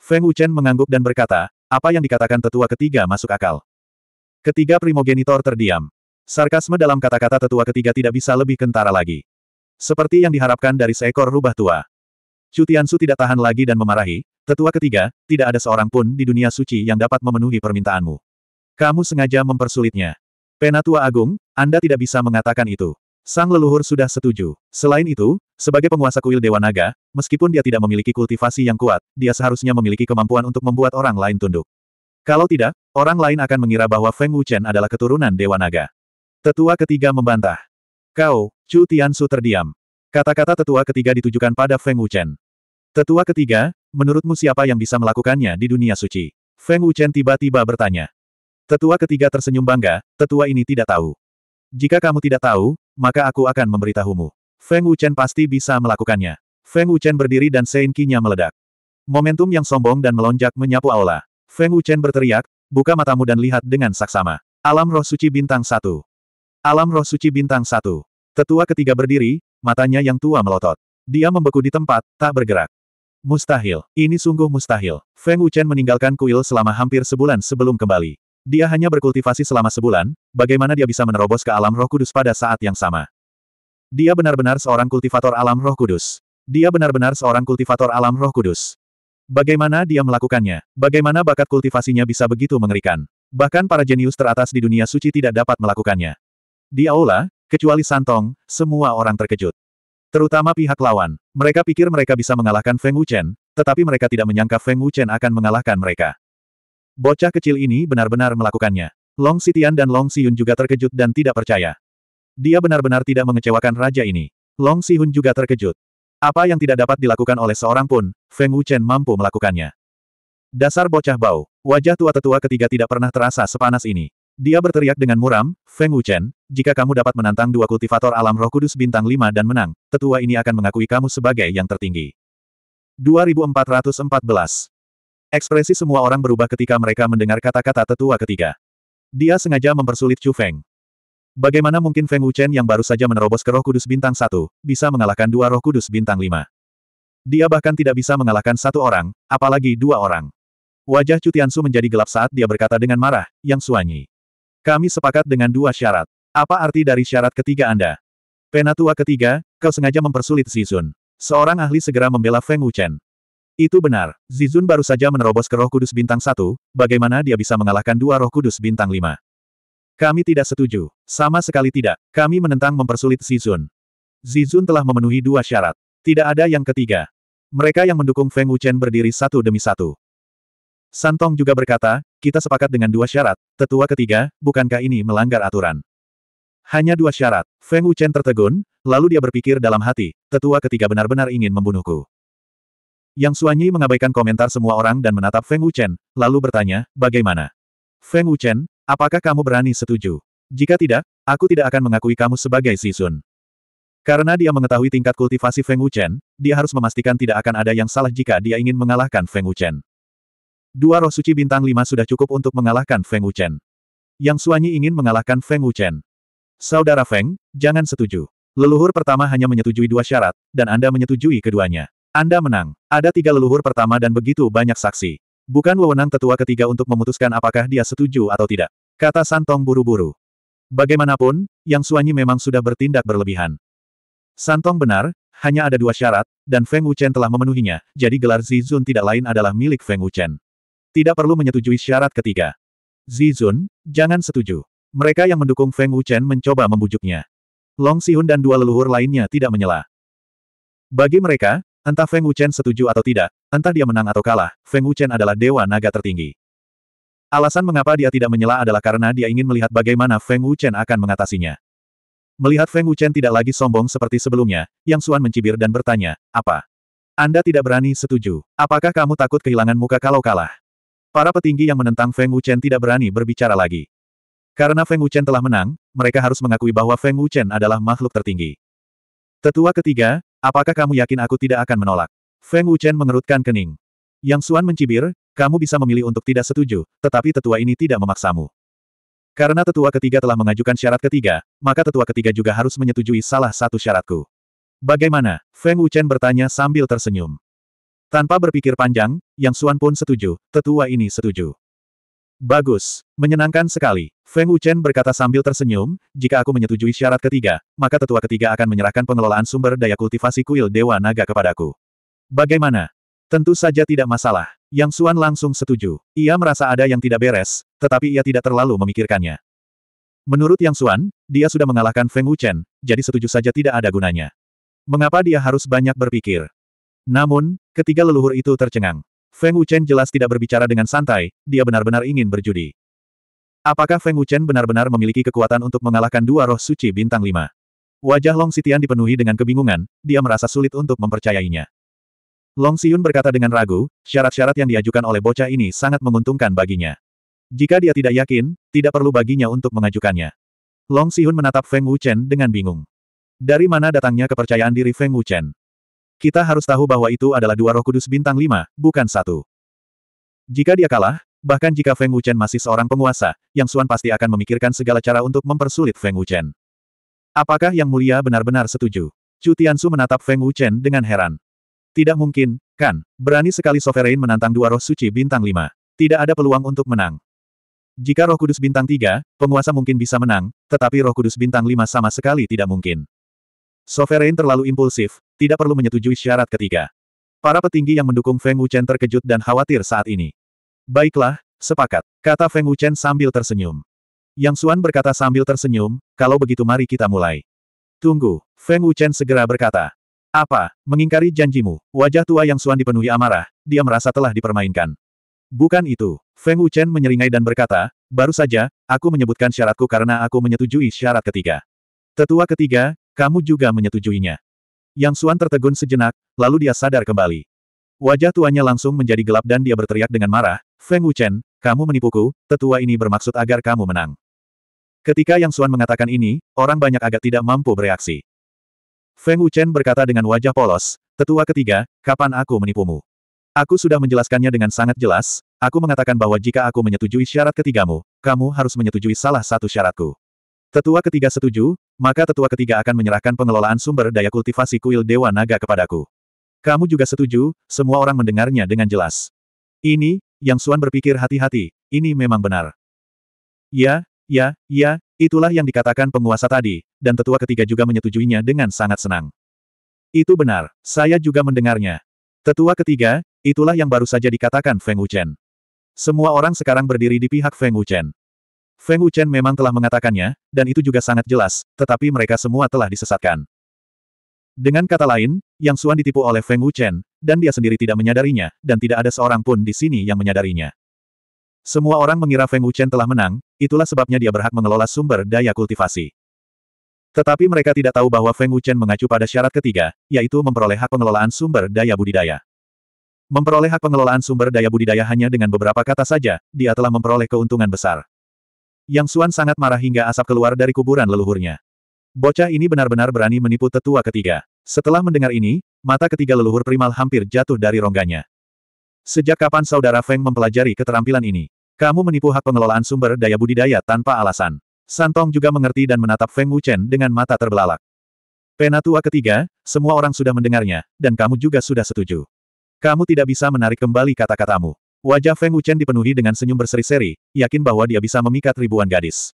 Feng Wuchen mengangguk dan berkata, apa yang dikatakan tetua ketiga masuk akal. Ketiga primogenitor terdiam. Sarkasme dalam kata-kata tetua ketiga tidak bisa lebih kentara lagi. Seperti yang diharapkan dari seekor rubah tua. Chu Tiansu tidak tahan lagi dan memarahi, tetua ketiga, tidak ada seorang pun di dunia suci yang dapat memenuhi permintaanmu. Kamu sengaja mempersulitnya. Penatua Agung, Anda tidak bisa mengatakan itu. Sang leluhur sudah setuju. Selain itu, sebagai penguasa kuil Dewa Naga, meskipun dia tidak memiliki kultivasi yang kuat, dia seharusnya memiliki kemampuan untuk membuat orang lain tunduk. Kalau tidak, orang lain akan mengira bahwa Feng Wuchen adalah keturunan Dewa Naga. Tetua ketiga membantah. Kau, Chu Tiansu terdiam. Kata-kata tetua ketiga ditujukan pada Feng Wuchen. Tetua ketiga, menurutmu siapa yang bisa melakukannya di dunia suci? Feng Wuchen tiba-tiba bertanya. Tetua ketiga tersenyum bangga, tetua ini tidak tahu. Jika kamu tidak tahu, maka aku akan memberitahumu. Feng Wuchen pasti bisa melakukannya. Feng Wuchen berdiri dan Sein Qi-nya meledak. Momentum yang sombong dan melonjak menyapu aula. Feng Wuchen berteriak, buka matamu dan lihat dengan saksama. Alam roh suci bintang satu. Alam roh suci bintang satu. Tetua ketiga berdiri, Matanya yang tua melotot. Dia membeku di tempat, tak bergerak. Mustahil. Ini sungguh mustahil. Feng Wuchen meninggalkan kuil selama hampir sebulan sebelum kembali. Dia hanya berkultivasi selama sebulan, bagaimana dia bisa menerobos ke alam roh kudus pada saat yang sama. Dia benar-benar seorang kultivator alam roh kudus. Dia benar-benar seorang kultivator alam roh kudus. Bagaimana dia melakukannya? Bagaimana bakat kultivasinya bisa begitu mengerikan? Bahkan para jenius teratas di dunia suci tidak dapat melakukannya. Di aula, Kecuali Santong, semua orang terkejut. Terutama pihak lawan. Mereka pikir mereka bisa mengalahkan Feng Wuchen, tetapi mereka tidak menyangka Feng Wuchen akan mengalahkan mereka. Bocah kecil ini benar-benar melakukannya. Long Sitian dan Long Siyun juga terkejut dan tidak percaya. Dia benar-benar tidak mengecewakan raja ini. Long Sihun juga terkejut. Apa yang tidak dapat dilakukan oleh seorang pun, Feng Wuchen mampu melakukannya. Dasar bocah bau, wajah tua tetua ketiga tidak pernah terasa sepanas ini. Dia berteriak dengan muram, Feng Wuchen, jika kamu dapat menantang dua kultivator alam roh kudus bintang 5 dan menang, tetua ini akan mengakui kamu sebagai yang tertinggi. 2414 Ekspresi semua orang berubah ketika mereka mendengar kata-kata tetua ketiga. Dia sengaja mempersulit Chu Feng. Bagaimana mungkin Feng Wuchen yang baru saja menerobos ke roh kudus bintang 1, bisa mengalahkan dua roh kudus bintang 5? Dia bahkan tidak bisa mengalahkan satu orang, apalagi dua orang. Wajah Chu Cutiansu menjadi gelap saat dia berkata dengan marah, Yang Suanyi. Kami sepakat dengan dua syarat. Apa arti dari syarat ketiga Anda? Penatua ketiga, kau sengaja mempersulit Zizun. Seorang ahli segera membela Feng Wuchen. Itu benar, Zizun baru saja menerobos ke roh kudus bintang satu, bagaimana dia bisa mengalahkan dua roh kudus bintang lima? Kami tidak setuju. Sama sekali tidak, kami menentang mempersulit Zizun. Zizun telah memenuhi dua syarat. Tidak ada yang ketiga. Mereka yang mendukung Feng Wuchen berdiri satu demi satu. Santong juga berkata, kita sepakat dengan dua syarat, tetua ketiga, bukankah ini melanggar aturan? Hanya dua syarat. Feng Wuchen tertegun, lalu dia berpikir dalam hati, tetua ketiga benar-benar ingin membunuhku. Yang Suanyi mengabaikan komentar semua orang dan menatap Feng Wuchen, lalu bertanya, bagaimana? Feng Wuchen, apakah kamu berani setuju? Jika tidak, aku tidak akan mengakui kamu sebagai Sisun. Karena dia mengetahui tingkat kultivasi Feng Wuchen, dia harus memastikan tidak akan ada yang salah jika dia ingin mengalahkan Feng Wuchen. Dua roh suci bintang lima sudah cukup untuk mengalahkan Feng Wuchen. Yang Suanyi ingin mengalahkan Feng Wuchen. Saudara Feng, jangan setuju. Leluhur pertama hanya menyetujui dua syarat, dan Anda menyetujui keduanya. Anda menang. Ada tiga leluhur pertama dan begitu banyak saksi. Bukan wewenang tetua ketiga untuk memutuskan apakah dia setuju atau tidak. Kata Santong buru-buru. Bagaimanapun, Yang Suanyi memang sudah bertindak berlebihan. Santong benar, hanya ada dua syarat, dan Feng Wuchen telah memenuhinya, jadi gelar Zizun tidak lain adalah milik Feng Wuchen. Tidak perlu menyetujui syarat ketiga. Zizun, jangan setuju. Mereka yang mendukung Feng Wuchen mencoba membujuknya. Long Sihun dan dua leluhur lainnya tidak menyela. Bagi mereka, entah Feng Wuchen setuju atau tidak, entah dia menang atau kalah, Feng Wuchen adalah dewa naga tertinggi. Alasan mengapa dia tidak menyela adalah karena dia ingin melihat bagaimana Feng Wuchen akan mengatasinya. Melihat Feng Wuchen tidak lagi sombong seperti sebelumnya, Yang Suan mencibir dan bertanya, apa? Anda tidak berani setuju. Apakah kamu takut kehilangan muka kalau kalah? Para petinggi yang menentang Feng Wuchen tidak berani berbicara lagi. Karena Feng Wuchen telah menang, mereka harus mengakui bahwa Feng Wuchen adalah makhluk tertinggi. Tetua ketiga, apakah kamu yakin aku tidak akan menolak? Feng Wuchen mengerutkan kening. Yang Suan mencibir, kamu bisa memilih untuk tidak setuju, tetapi tetua ini tidak memaksamu. Karena tetua ketiga telah mengajukan syarat ketiga, maka tetua ketiga juga harus menyetujui salah satu syaratku. Bagaimana? Feng Wuchen bertanya sambil tersenyum. Tanpa berpikir panjang, Yang Suan pun setuju, tetua ini setuju. Bagus, menyenangkan sekali. Feng Wuchen berkata sambil tersenyum, jika aku menyetujui syarat ketiga, maka tetua ketiga akan menyerahkan pengelolaan sumber daya kultivasi kuil Dewa Naga kepadaku. Bagaimana? Tentu saja tidak masalah. Yang Suan langsung setuju. Ia merasa ada yang tidak beres, tetapi ia tidak terlalu memikirkannya. Menurut Yang Suan, dia sudah mengalahkan Feng Wuchen, jadi setuju saja tidak ada gunanya. Mengapa dia harus banyak berpikir? Namun, ketiga leluhur itu tercengang. Feng Wuchen jelas tidak berbicara dengan santai, dia benar-benar ingin berjudi. Apakah Feng Wuchen benar-benar memiliki kekuatan untuk mengalahkan dua roh suci bintang lima? Wajah Long Sitian dipenuhi dengan kebingungan, dia merasa sulit untuk mempercayainya. Long Siun berkata dengan ragu, syarat-syarat yang diajukan oleh bocah ini sangat menguntungkan baginya. Jika dia tidak yakin, tidak perlu baginya untuk mengajukannya. Long Siun menatap Feng Wuchen dengan bingung. Dari mana datangnya kepercayaan diri Feng Wuchen? Kita harus tahu bahwa itu adalah dua roh kudus bintang lima, bukan satu. Jika dia kalah, bahkan jika Feng Wuchen masih seorang penguasa, Yang Suan pasti akan memikirkan segala cara untuk mempersulit Feng Wuchen. Apakah Yang Mulia benar-benar setuju? Chu Tiansu menatap Feng Wuchen dengan heran. Tidak mungkin, kan? Berani sekali Sovereign menantang dua roh suci bintang lima. Tidak ada peluang untuk menang. Jika roh kudus bintang tiga, penguasa mungkin bisa menang, tetapi roh kudus bintang lima sama sekali tidak mungkin. Sovereign terlalu impulsif, tidak perlu menyetujui syarat ketiga. Para petinggi yang mendukung Feng Wuchen terkejut dan khawatir saat ini. Baiklah, sepakat, kata Feng Wuchen sambil tersenyum. Yang Suan berkata sambil tersenyum, kalau begitu mari kita mulai. Tunggu, Feng Wuchen segera berkata. Apa, mengingkari janjimu, wajah tua Yang Suan dipenuhi amarah, dia merasa telah dipermainkan. Bukan itu, Feng Wuchen menyeringai dan berkata, baru saja, aku menyebutkan syaratku karena aku menyetujui syarat ketiga. Tetua ketiga, kamu juga menyetujuinya. Yang Suan tertegun sejenak, lalu dia sadar kembali. Wajah tuanya langsung menjadi gelap dan dia berteriak dengan marah, Feng Wuchen, kamu menipuku, tetua ini bermaksud agar kamu menang. Ketika Yang Suan mengatakan ini, orang banyak agak tidak mampu bereaksi. Feng Wuchen berkata dengan wajah polos, tetua ketiga, kapan aku menipumu? Aku sudah menjelaskannya dengan sangat jelas, aku mengatakan bahwa jika aku menyetujui syarat ketigamu, kamu harus menyetujui salah satu syaratku. Tetua ketiga setuju, maka tetua ketiga akan menyerahkan pengelolaan sumber daya kultivasi kuil Dewa Naga kepadaku. Kamu juga setuju, semua orang mendengarnya dengan jelas. Ini, yang Suan berpikir hati-hati, ini memang benar. Ya, ya, ya, itulah yang dikatakan penguasa tadi, dan tetua ketiga juga menyetujuinya dengan sangat senang. Itu benar, saya juga mendengarnya. Tetua ketiga, itulah yang baru saja dikatakan Feng Wuchen. Semua orang sekarang berdiri di pihak Feng Wuchen. Feng Wuchen memang telah mengatakannya, dan itu juga sangat jelas, tetapi mereka semua telah disesatkan. Dengan kata lain, Yang Suan ditipu oleh Feng Wuchen, dan dia sendiri tidak menyadarinya, dan tidak ada seorang pun di sini yang menyadarinya. Semua orang mengira Feng Wuchen telah menang, itulah sebabnya dia berhak mengelola sumber daya kultivasi. Tetapi mereka tidak tahu bahwa Feng Wuchen mengacu pada syarat ketiga, yaitu memperoleh hak pengelolaan sumber daya budidaya. Memperoleh hak pengelolaan sumber daya budidaya hanya dengan beberapa kata saja, dia telah memperoleh keuntungan besar. Yang Suan sangat marah hingga asap keluar dari kuburan leluhurnya. Bocah ini benar-benar berani menipu tetua ketiga. Setelah mendengar ini, mata ketiga leluhur primal hampir jatuh dari rongganya. Sejak kapan saudara Feng mempelajari keterampilan ini? Kamu menipu hak pengelolaan sumber daya budidaya tanpa alasan. Santong juga mengerti dan menatap Feng Wuchen dengan mata terbelalak. Penatua ketiga, semua orang sudah mendengarnya, dan kamu juga sudah setuju. Kamu tidak bisa menarik kembali kata-katamu. Wajah Feng Wuchen dipenuhi dengan senyum berseri-seri, yakin bahwa dia bisa memikat ribuan gadis.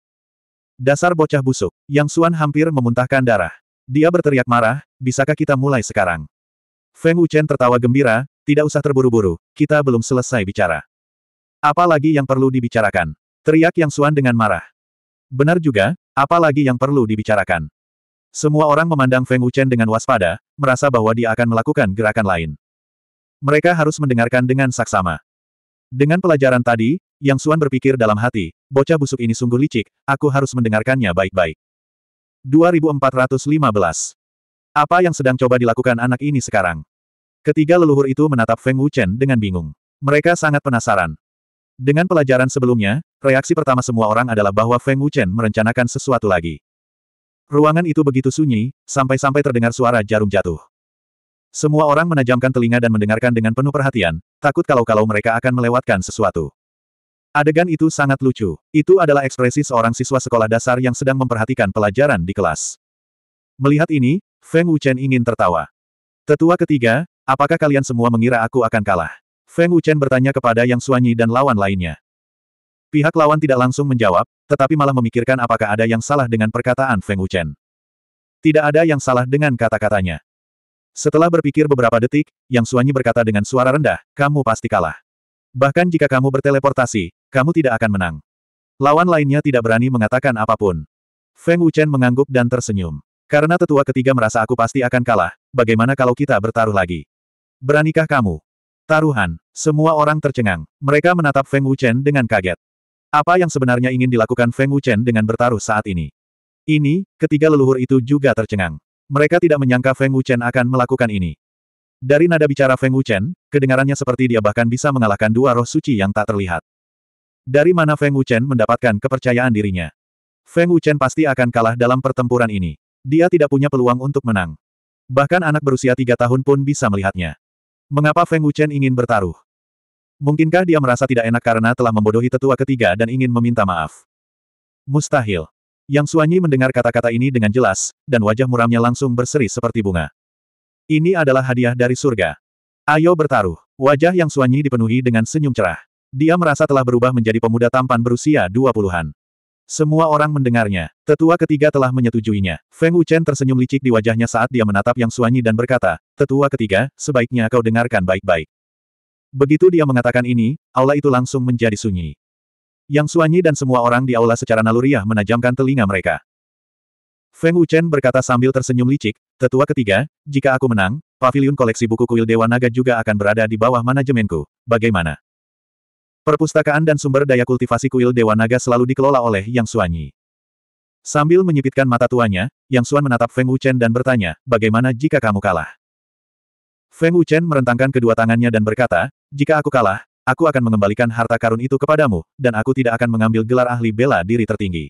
Dasar bocah busuk, Yang Suan hampir memuntahkan darah. Dia berteriak marah, bisakah kita mulai sekarang? Feng Wuchen tertawa gembira, tidak usah terburu-buru, kita belum selesai bicara. Apa lagi yang perlu dibicarakan? Teriak Yang Suan dengan marah. Benar juga, apa lagi yang perlu dibicarakan? Semua orang memandang Feng Wuchen dengan waspada, merasa bahwa dia akan melakukan gerakan lain. Mereka harus mendengarkan dengan saksama. Dengan pelajaran tadi, Yang Suan berpikir dalam hati, bocah busuk ini sungguh licik, aku harus mendengarkannya baik-baik. 2415. Apa yang sedang coba dilakukan anak ini sekarang? Ketiga leluhur itu menatap Feng Wuchen dengan bingung. Mereka sangat penasaran. Dengan pelajaran sebelumnya, reaksi pertama semua orang adalah bahwa Feng Wuchen merencanakan sesuatu lagi. Ruangan itu begitu sunyi, sampai-sampai terdengar suara jarum jatuh. Semua orang menajamkan telinga dan mendengarkan dengan penuh perhatian, takut kalau-kalau mereka akan melewatkan sesuatu. Adegan itu sangat lucu. Itu adalah ekspresi seorang siswa sekolah dasar yang sedang memperhatikan pelajaran di kelas. Melihat ini, Feng Wuchen ingin tertawa. Tetua ketiga, apakah kalian semua mengira aku akan kalah? Feng Wuchen bertanya kepada Yang Suanyi dan lawan lainnya. Pihak lawan tidak langsung menjawab, tetapi malah memikirkan apakah ada yang salah dengan perkataan Feng Wuchen. Tidak ada yang salah dengan kata-katanya. Setelah berpikir beberapa detik, Yang Suanyi berkata dengan suara rendah, kamu pasti kalah. Bahkan jika kamu berteleportasi, kamu tidak akan menang. Lawan lainnya tidak berani mengatakan apapun. Feng Wuchen mengangguk dan tersenyum. Karena tetua ketiga merasa aku pasti akan kalah, bagaimana kalau kita bertaruh lagi? Beranikah kamu? Taruhan. Semua orang tercengang. Mereka menatap Feng Wuchen dengan kaget. Apa yang sebenarnya ingin dilakukan Feng Wuchen dengan bertaruh saat ini? Ini, ketiga leluhur itu juga tercengang. Mereka tidak menyangka Feng Wuchen akan melakukan ini. Dari nada bicara Feng Wuchen, kedengarannya seperti dia bahkan bisa mengalahkan dua roh suci yang tak terlihat. Dari mana Feng Wuchen mendapatkan kepercayaan dirinya? Feng Wuchen pasti akan kalah dalam pertempuran ini. Dia tidak punya peluang untuk menang. Bahkan anak berusia tiga tahun pun bisa melihatnya. Mengapa Feng Wuchen ingin bertaruh? Mungkinkah dia merasa tidak enak karena telah membodohi tetua ketiga dan ingin meminta maaf? Mustahil. Yang Suanyi mendengar kata-kata ini dengan jelas, dan wajah muramnya langsung berseri seperti bunga. Ini adalah hadiah dari surga. Ayo bertaruh. Wajah Yang Suanyi dipenuhi dengan senyum cerah. Dia merasa telah berubah menjadi pemuda tampan berusia dua puluhan. Semua orang mendengarnya. Tetua ketiga telah menyetujuinya. Feng Wuchen tersenyum licik di wajahnya saat dia menatap Yang Suanyi dan berkata, Tetua ketiga, sebaiknya kau dengarkan baik-baik. Begitu dia mengatakan ini, aula itu langsung menjadi sunyi. Yang Suanyi dan semua orang di aula secara naluriah menajamkan telinga mereka. Feng Wuchen berkata sambil tersenyum licik, Tetua ketiga, jika aku menang, pavilion koleksi buku kuil Dewa Naga juga akan berada di bawah manajemenku. Bagaimana? Perpustakaan dan sumber daya kultivasi kuil Dewa Naga selalu dikelola oleh Yang Suanyi. Sambil menyipitkan mata tuanya, Yang Suan menatap Feng Wuchen dan bertanya, bagaimana jika kamu kalah? Feng Wuchen merentangkan kedua tangannya dan berkata, jika aku kalah, aku akan mengembalikan harta karun itu kepadamu, dan aku tidak akan mengambil gelar ahli bela diri tertinggi.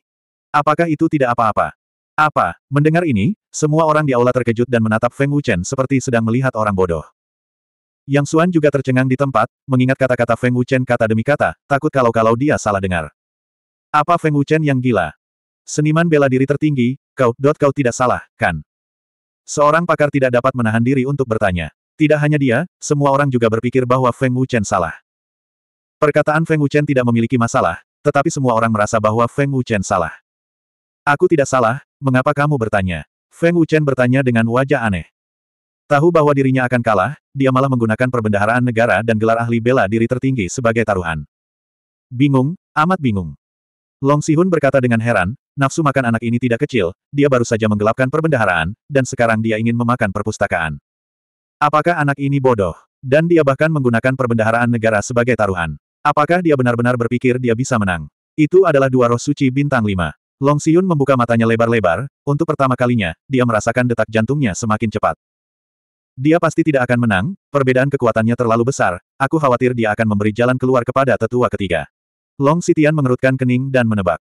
Apakah itu tidak apa-apa? Apa? Mendengar ini, semua orang di aula terkejut dan menatap Feng Wuchen seperti sedang melihat orang bodoh. Yang Suan juga tercengang di tempat, mengingat kata-kata Feng Wuchen kata demi kata, takut kalau-kalau dia salah dengar. Apa Feng Wuchen yang gila? Seniman bela diri tertinggi, kau, dot kau tidak salah, kan? Seorang pakar tidak dapat menahan diri untuk bertanya. Tidak hanya dia, semua orang juga berpikir bahwa Feng Wuchen salah. Perkataan Feng Wuchen tidak memiliki masalah, tetapi semua orang merasa bahwa Feng Wuchen salah. Aku tidak salah, mengapa kamu bertanya? Feng Wuchen bertanya dengan wajah aneh. Tahu bahwa dirinya akan kalah, dia malah menggunakan perbendaharaan negara dan gelar ahli bela diri tertinggi sebagai taruhan. Bingung, amat bingung. Long Sihun berkata dengan heran, nafsu makan anak ini tidak kecil, dia baru saja menggelapkan perbendaharaan, dan sekarang dia ingin memakan perpustakaan. Apakah anak ini bodoh? Dan dia bahkan menggunakan perbendaharaan negara sebagai taruhan. Apakah dia benar-benar berpikir dia bisa menang? Itu adalah dua roh suci bintang lima. Long Siun membuka matanya lebar-lebar, untuk pertama kalinya, dia merasakan detak jantungnya semakin cepat. Dia pasti tidak akan menang, perbedaan kekuatannya terlalu besar, aku khawatir dia akan memberi jalan keluar kepada tetua ketiga. Long Sitian mengerutkan kening dan menebak.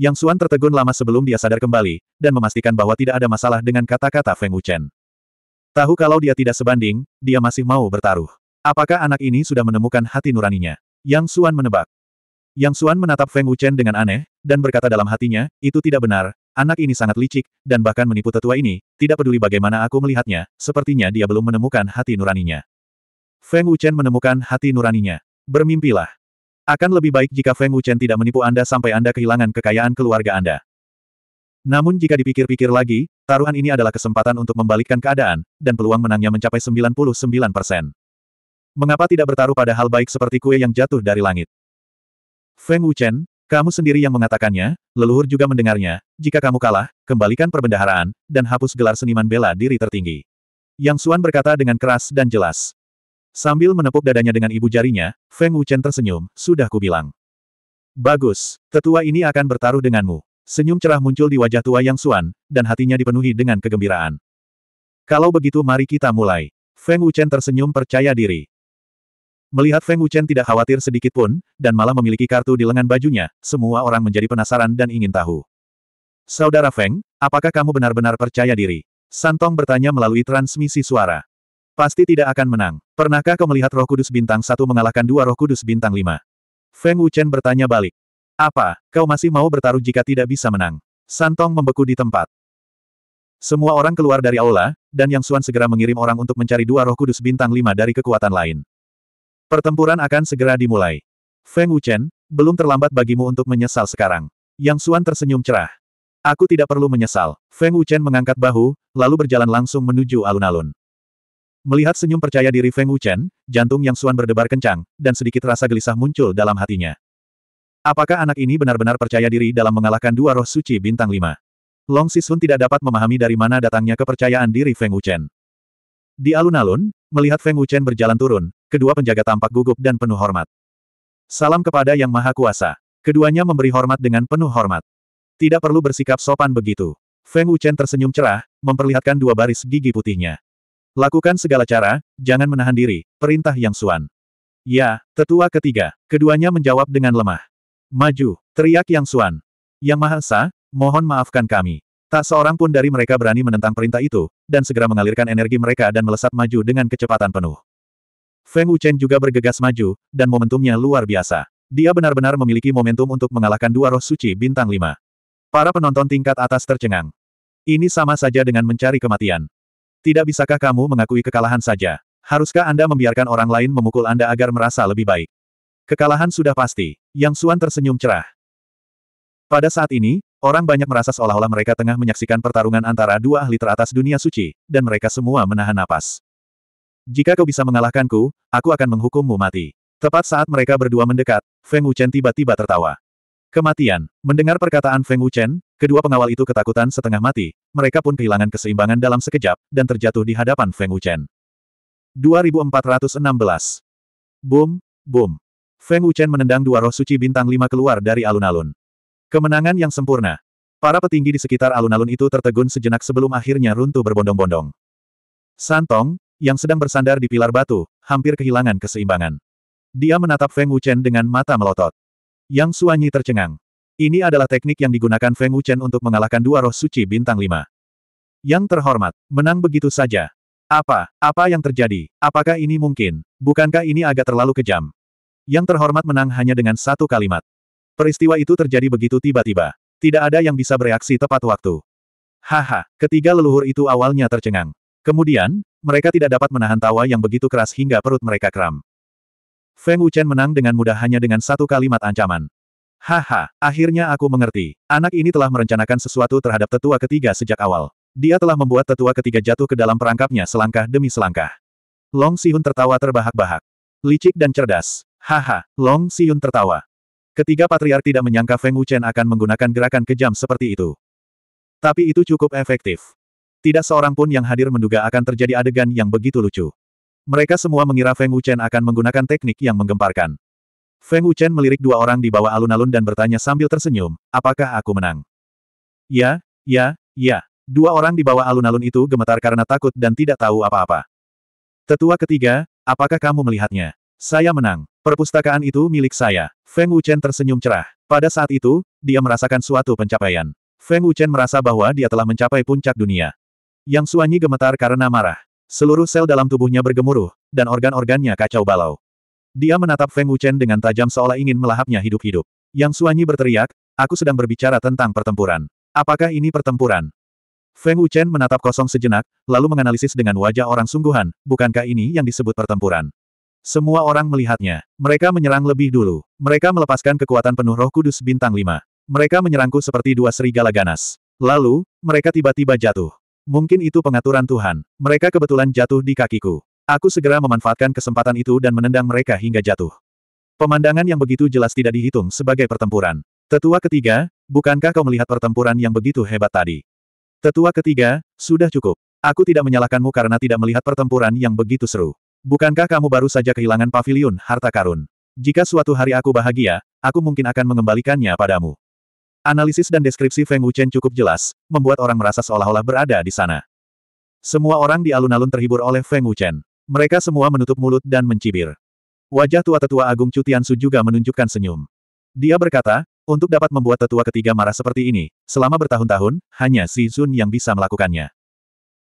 Yang Suan tertegun lama sebelum dia sadar kembali, dan memastikan bahwa tidak ada masalah dengan kata-kata Feng Wuchen. Tahu kalau dia tidak sebanding, dia masih mau bertaruh. Apakah anak ini sudah menemukan hati nuraninya? Yang Suan menebak. Yang Suan menatap Feng Wuchen dengan aneh, dan berkata dalam hatinya, itu tidak benar, anak ini sangat licik, dan bahkan menipu tetua ini, tidak peduli bagaimana aku melihatnya, sepertinya dia belum menemukan hati nuraninya. Feng Wuchen menemukan hati nuraninya. Bermimpilah. Akan lebih baik jika Feng Wuchen tidak menipu Anda sampai Anda kehilangan kekayaan keluarga Anda. Namun jika dipikir-pikir lagi, taruhan ini adalah kesempatan untuk membalikkan keadaan, dan peluang menangnya mencapai 99 persen. Mengapa tidak bertaruh pada hal baik seperti kue yang jatuh dari langit? Feng Wuchen, kamu sendiri yang mengatakannya, leluhur juga mendengarnya, jika kamu kalah, kembalikan perbendaharaan, dan hapus gelar seniman bela diri tertinggi. Yang Suan berkata dengan keras dan jelas. Sambil menepuk dadanya dengan ibu jarinya, Feng Wuchen tersenyum, sudah kubilang. Bagus, tetua ini akan bertaruh denganmu. Senyum cerah muncul di wajah tua Yang Suan, dan hatinya dipenuhi dengan kegembiraan. Kalau begitu mari kita mulai. Feng Wuchen tersenyum percaya diri. Melihat Feng Wuchen tidak khawatir sedikit pun, dan malah memiliki kartu di lengan bajunya, semua orang menjadi penasaran dan ingin tahu. Saudara Feng, apakah kamu benar-benar percaya diri? Santong bertanya melalui transmisi suara. Pasti tidak akan menang. Pernahkah kau melihat roh kudus bintang satu mengalahkan dua roh kudus bintang lima? Feng Wuchen bertanya balik. Apa, kau masih mau bertaruh jika tidak bisa menang? Santong membeku di tempat. Semua orang keluar dari aula, dan Yang Xuan segera mengirim orang untuk mencari dua roh kudus bintang lima dari kekuatan lain. Pertempuran akan segera dimulai. Feng Wuchen, belum terlambat bagimu untuk menyesal sekarang. Yang Suan tersenyum cerah. Aku tidak perlu menyesal. Feng Wuchen mengangkat bahu, lalu berjalan langsung menuju alun-alun. Melihat senyum percaya diri Feng Wuchen, jantung Yang Suan berdebar kencang, dan sedikit rasa gelisah muncul dalam hatinya. Apakah anak ini benar-benar percaya diri dalam mengalahkan dua roh suci bintang lima? Long Sisun tidak dapat memahami dari mana datangnya kepercayaan diri Feng Wuchen. Di alun-alun, melihat Feng Wuchen berjalan turun, kedua penjaga tampak gugup dan penuh hormat. Salam kepada Yang Maha Kuasa. Keduanya memberi hormat dengan penuh hormat. Tidak perlu bersikap sopan begitu. Feng Wuchen tersenyum cerah, memperlihatkan dua baris gigi putihnya. Lakukan segala cara, jangan menahan diri, perintah Yang Suan. Ya, tetua ketiga, keduanya menjawab dengan lemah. Maju, teriak Yang Suan. Yang Maha Esa, mohon maafkan kami. Tak seorang pun dari mereka berani menentang perintah itu, dan segera mengalirkan energi mereka dan melesat maju dengan kecepatan penuh. Feng Wuchen juga bergegas maju, dan momentumnya luar biasa. Dia benar-benar memiliki momentum untuk mengalahkan dua roh suci bintang lima. Para penonton tingkat atas tercengang. Ini sama saja dengan mencari kematian. Tidak bisakah kamu mengakui kekalahan saja? Haruskah Anda membiarkan orang lain memukul Anda agar merasa lebih baik? Kekalahan sudah pasti. Yang Suan tersenyum cerah. Pada saat ini, orang banyak merasa seolah-olah mereka tengah menyaksikan pertarungan antara dua ahli teratas dunia suci, dan mereka semua menahan napas. Jika kau bisa mengalahkanku, aku akan menghukummu mati. Tepat saat mereka berdua mendekat, Feng Wuchen tiba-tiba tertawa. Kematian. Mendengar perkataan Feng Wuchen, kedua pengawal itu ketakutan setengah mati, mereka pun kehilangan keseimbangan dalam sekejap, dan terjatuh di hadapan Feng Wuchen. 2416. Boom, boom. Feng Wuchen menendang dua roh suci bintang lima keluar dari alun-alun. Kemenangan yang sempurna. Para petinggi di sekitar alun-alun itu tertegun sejenak sebelum akhirnya runtuh berbondong-bondong. Santong, yang sedang bersandar di pilar batu, hampir kehilangan keseimbangan. Dia menatap Feng Wuchen dengan mata melotot. Yang Suanyi tercengang. Ini adalah teknik yang digunakan Feng Wuchen untuk mengalahkan dua roh suci bintang lima. Yang terhormat, menang begitu saja. Apa, apa yang terjadi? Apakah ini mungkin? Bukankah ini agak terlalu kejam? Yang terhormat menang hanya dengan satu kalimat. Peristiwa itu terjadi begitu tiba-tiba. Tidak ada yang bisa bereaksi tepat waktu. Haha, ketiga leluhur itu awalnya tercengang. Kemudian, mereka tidak dapat menahan tawa yang begitu keras hingga perut mereka kram. Feng Wuchen menang dengan mudah hanya dengan satu kalimat ancaman. Haha, akhirnya aku mengerti. Anak ini telah merencanakan sesuatu terhadap tetua ketiga sejak awal. Dia telah membuat tetua ketiga jatuh ke dalam perangkapnya selangkah demi selangkah. Long Sihun tertawa terbahak-bahak. Licik dan cerdas. Haha, Long Sihun tertawa. Ketiga patriark tidak menyangka Feng Wuchen akan menggunakan gerakan kejam seperti itu. Tapi itu cukup efektif. Tidak seorang pun yang hadir menduga akan terjadi adegan yang begitu lucu. Mereka semua mengira Feng Wuchen akan menggunakan teknik yang menggemparkan. Feng Wuchen melirik dua orang di bawah alun-alun dan bertanya sambil tersenyum, apakah aku menang? Ya, ya, ya. Dua orang di bawah alun-alun itu gemetar karena takut dan tidak tahu apa-apa. Tetua ketiga, apakah kamu melihatnya? Saya menang. Perpustakaan itu milik saya. Feng Wuchen tersenyum cerah. Pada saat itu, dia merasakan suatu pencapaian. Feng Wuchen merasa bahwa dia telah mencapai puncak dunia. Yang Suanyi gemetar karena marah. Seluruh sel dalam tubuhnya bergemuruh, dan organ-organnya kacau balau. Dia menatap Feng Wuchen dengan tajam seolah ingin melahapnya hidup-hidup. Yang Suanyi berteriak, aku sedang berbicara tentang pertempuran. Apakah ini pertempuran? Feng Wuchen menatap kosong sejenak, lalu menganalisis dengan wajah orang sungguhan, bukankah ini yang disebut pertempuran? Semua orang melihatnya. Mereka menyerang lebih dulu. Mereka melepaskan kekuatan penuh roh kudus bintang Lima. Mereka menyerangku seperti dua serigala ganas. Lalu, mereka tiba-tiba jatuh. Mungkin itu pengaturan Tuhan. Mereka kebetulan jatuh di kakiku. Aku segera memanfaatkan kesempatan itu dan menendang mereka hingga jatuh. Pemandangan yang begitu jelas tidak dihitung sebagai pertempuran. Tetua ketiga, bukankah kau melihat pertempuran yang begitu hebat tadi? Tetua ketiga, sudah cukup. Aku tidak menyalahkanmu karena tidak melihat pertempuran yang begitu seru. Bukankah kamu baru saja kehilangan pavilion harta karun? Jika suatu hari aku bahagia, aku mungkin akan mengembalikannya padamu. Analisis dan deskripsi Feng Wuchen cukup jelas, membuat orang merasa seolah-olah berada di sana. Semua orang di alun-alun terhibur oleh Feng Wuchen. Mereka semua menutup mulut dan mencibir. Wajah tua tetua agung Cutiansu juga menunjukkan senyum. Dia berkata, untuk dapat membuat tetua ketiga marah seperti ini, selama bertahun-tahun, hanya Si Zun yang bisa melakukannya.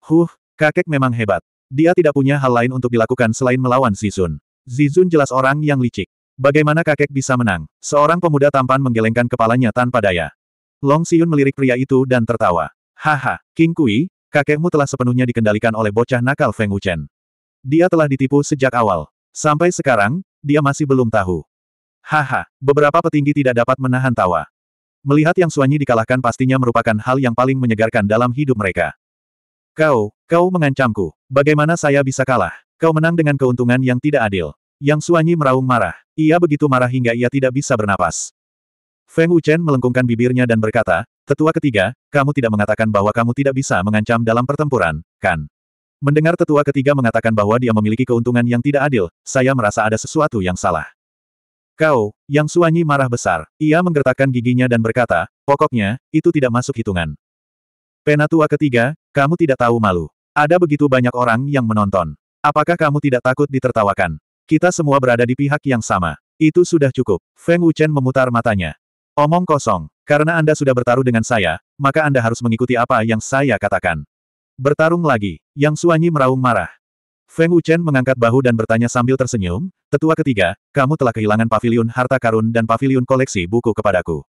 Huh, kakek memang hebat. Dia tidak punya hal lain untuk dilakukan selain melawan Si Zun. Si Zun jelas orang yang licik. Bagaimana kakek bisa menang? Seorang pemuda tampan menggelengkan kepalanya tanpa daya. Long Siyun melirik pria itu dan tertawa. Haha, King Kui, kakekmu telah sepenuhnya dikendalikan oleh bocah nakal Feng Wuchen. Dia telah ditipu sejak awal. Sampai sekarang, dia masih belum tahu. Haha, beberapa petinggi tidak dapat menahan tawa. Melihat yang Suanyi dikalahkan pastinya merupakan hal yang paling menyegarkan dalam hidup mereka. Kau, kau mengancamku. Bagaimana saya bisa kalah? Kau menang dengan keuntungan yang tidak adil. Yang Suanyi meraung marah. Ia begitu marah hingga ia tidak bisa bernapas. Feng Wuchen melengkungkan bibirnya dan berkata, Tetua ketiga, kamu tidak mengatakan bahwa kamu tidak bisa mengancam dalam pertempuran, kan? Mendengar tetua ketiga mengatakan bahwa dia memiliki keuntungan yang tidak adil, saya merasa ada sesuatu yang salah. Kau, yang suanyi marah besar, ia menggertakkan giginya dan berkata, pokoknya, itu tidak masuk hitungan. Penatua ketiga, kamu tidak tahu malu. Ada begitu banyak orang yang menonton. Apakah kamu tidak takut ditertawakan? Kita semua berada di pihak yang sama. Itu sudah cukup. Feng Wuchen memutar matanya. Omong kosong. Karena Anda sudah bertaruh dengan saya, maka Anda harus mengikuti apa yang saya katakan. Bertarung lagi. Yang Suanyi meraung marah. Feng Wuchen mengangkat bahu dan bertanya sambil tersenyum, Tetua ketiga, kamu telah kehilangan pavilion harta karun dan pavilion koleksi buku kepadaku.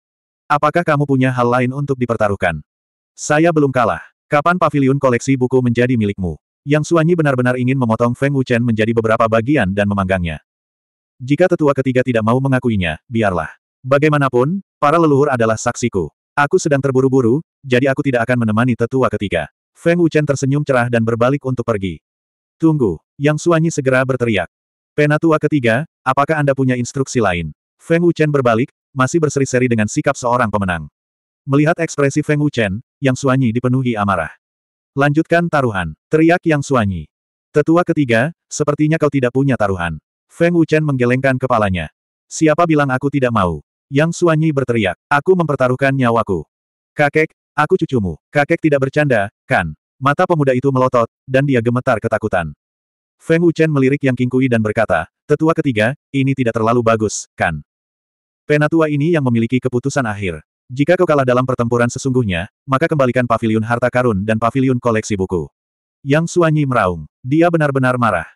Apakah kamu punya hal lain untuk dipertaruhkan? Saya belum kalah. Kapan pavilion koleksi buku menjadi milikmu? Yang Suanyi benar-benar ingin memotong Feng Wuchen menjadi beberapa bagian dan memanggangnya. Jika tetua ketiga tidak mau mengakuinya, biarlah. Bagaimanapun, para leluhur adalah saksiku. Aku sedang terburu-buru, jadi aku tidak akan menemani tetua ketiga. Feng Wuchen tersenyum cerah dan berbalik untuk pergi. Tunggu, Yang Suanyi segera berteriak. Penatua ketiga, apakah Anda punya instruksi lain? Feng Wuchen berbalik, masih berseri-seri dengan sikap seorang pemenang. Melihat ekspresi Feng Wuchen, Yang Suanyi dipenuhi amarah. Lanjutkan taruhan. Teriak yang suanyi. Tetua ketiga, sepertinya kau tidak punya taruhan. Feng Wuchen menggelengkan kepalanya. Siapa bilang aku tidak mau? Yang suanyi berteriak. Aku mempertaruhkan nyawaku. Kakek, aku cucumu. Kakek tidak bercanda, kan? Mata pemuda itu melotot, dan dia gemetar ketakutan. Feng Wuchen melirik Yang Kingkui dan berkata, Tetua ketiga, ini tidak terlalu bagus, kan? Penatua ini yang memiliki keputusan akhir. Jika kau kalah dalam pertempuran sesungguhnya, maka kembalikan pavilion harta karun dan pavilion koleksi buku. Yang Suanyi meraung. Dia benar-benar marah.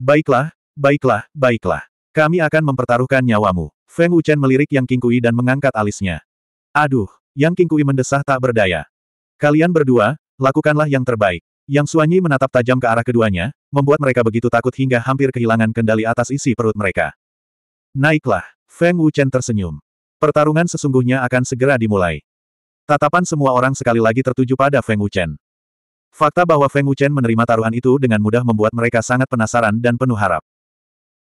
Baiklah, baiklah, baiklah. Kami akan mempertaruhkan nyawamu. Feng Wuchen melirik Yang Kingkui dan mengangkat alisnya. Aduh, Yang Kingkui mendesah tak berdaya. Kalian berdua, lakukanlah yang terbaik. Yang Suanyi menatap tajam ke arah keduanya, membuat mereka begitu takut hingga hampir kehilangan kendali atas isi perut mereka. Naiklah, Feng Wuchen tersenyum. Pertarungan sesungguhnya akan segera dimulai. Tatapan semua orang sekali lagi tertuju pada Feng Wuchen. Fakta bahwa Feng Wuchen menerima taruhan itu dengan mudah membuat mereka sangat penasaran dan penuh harap.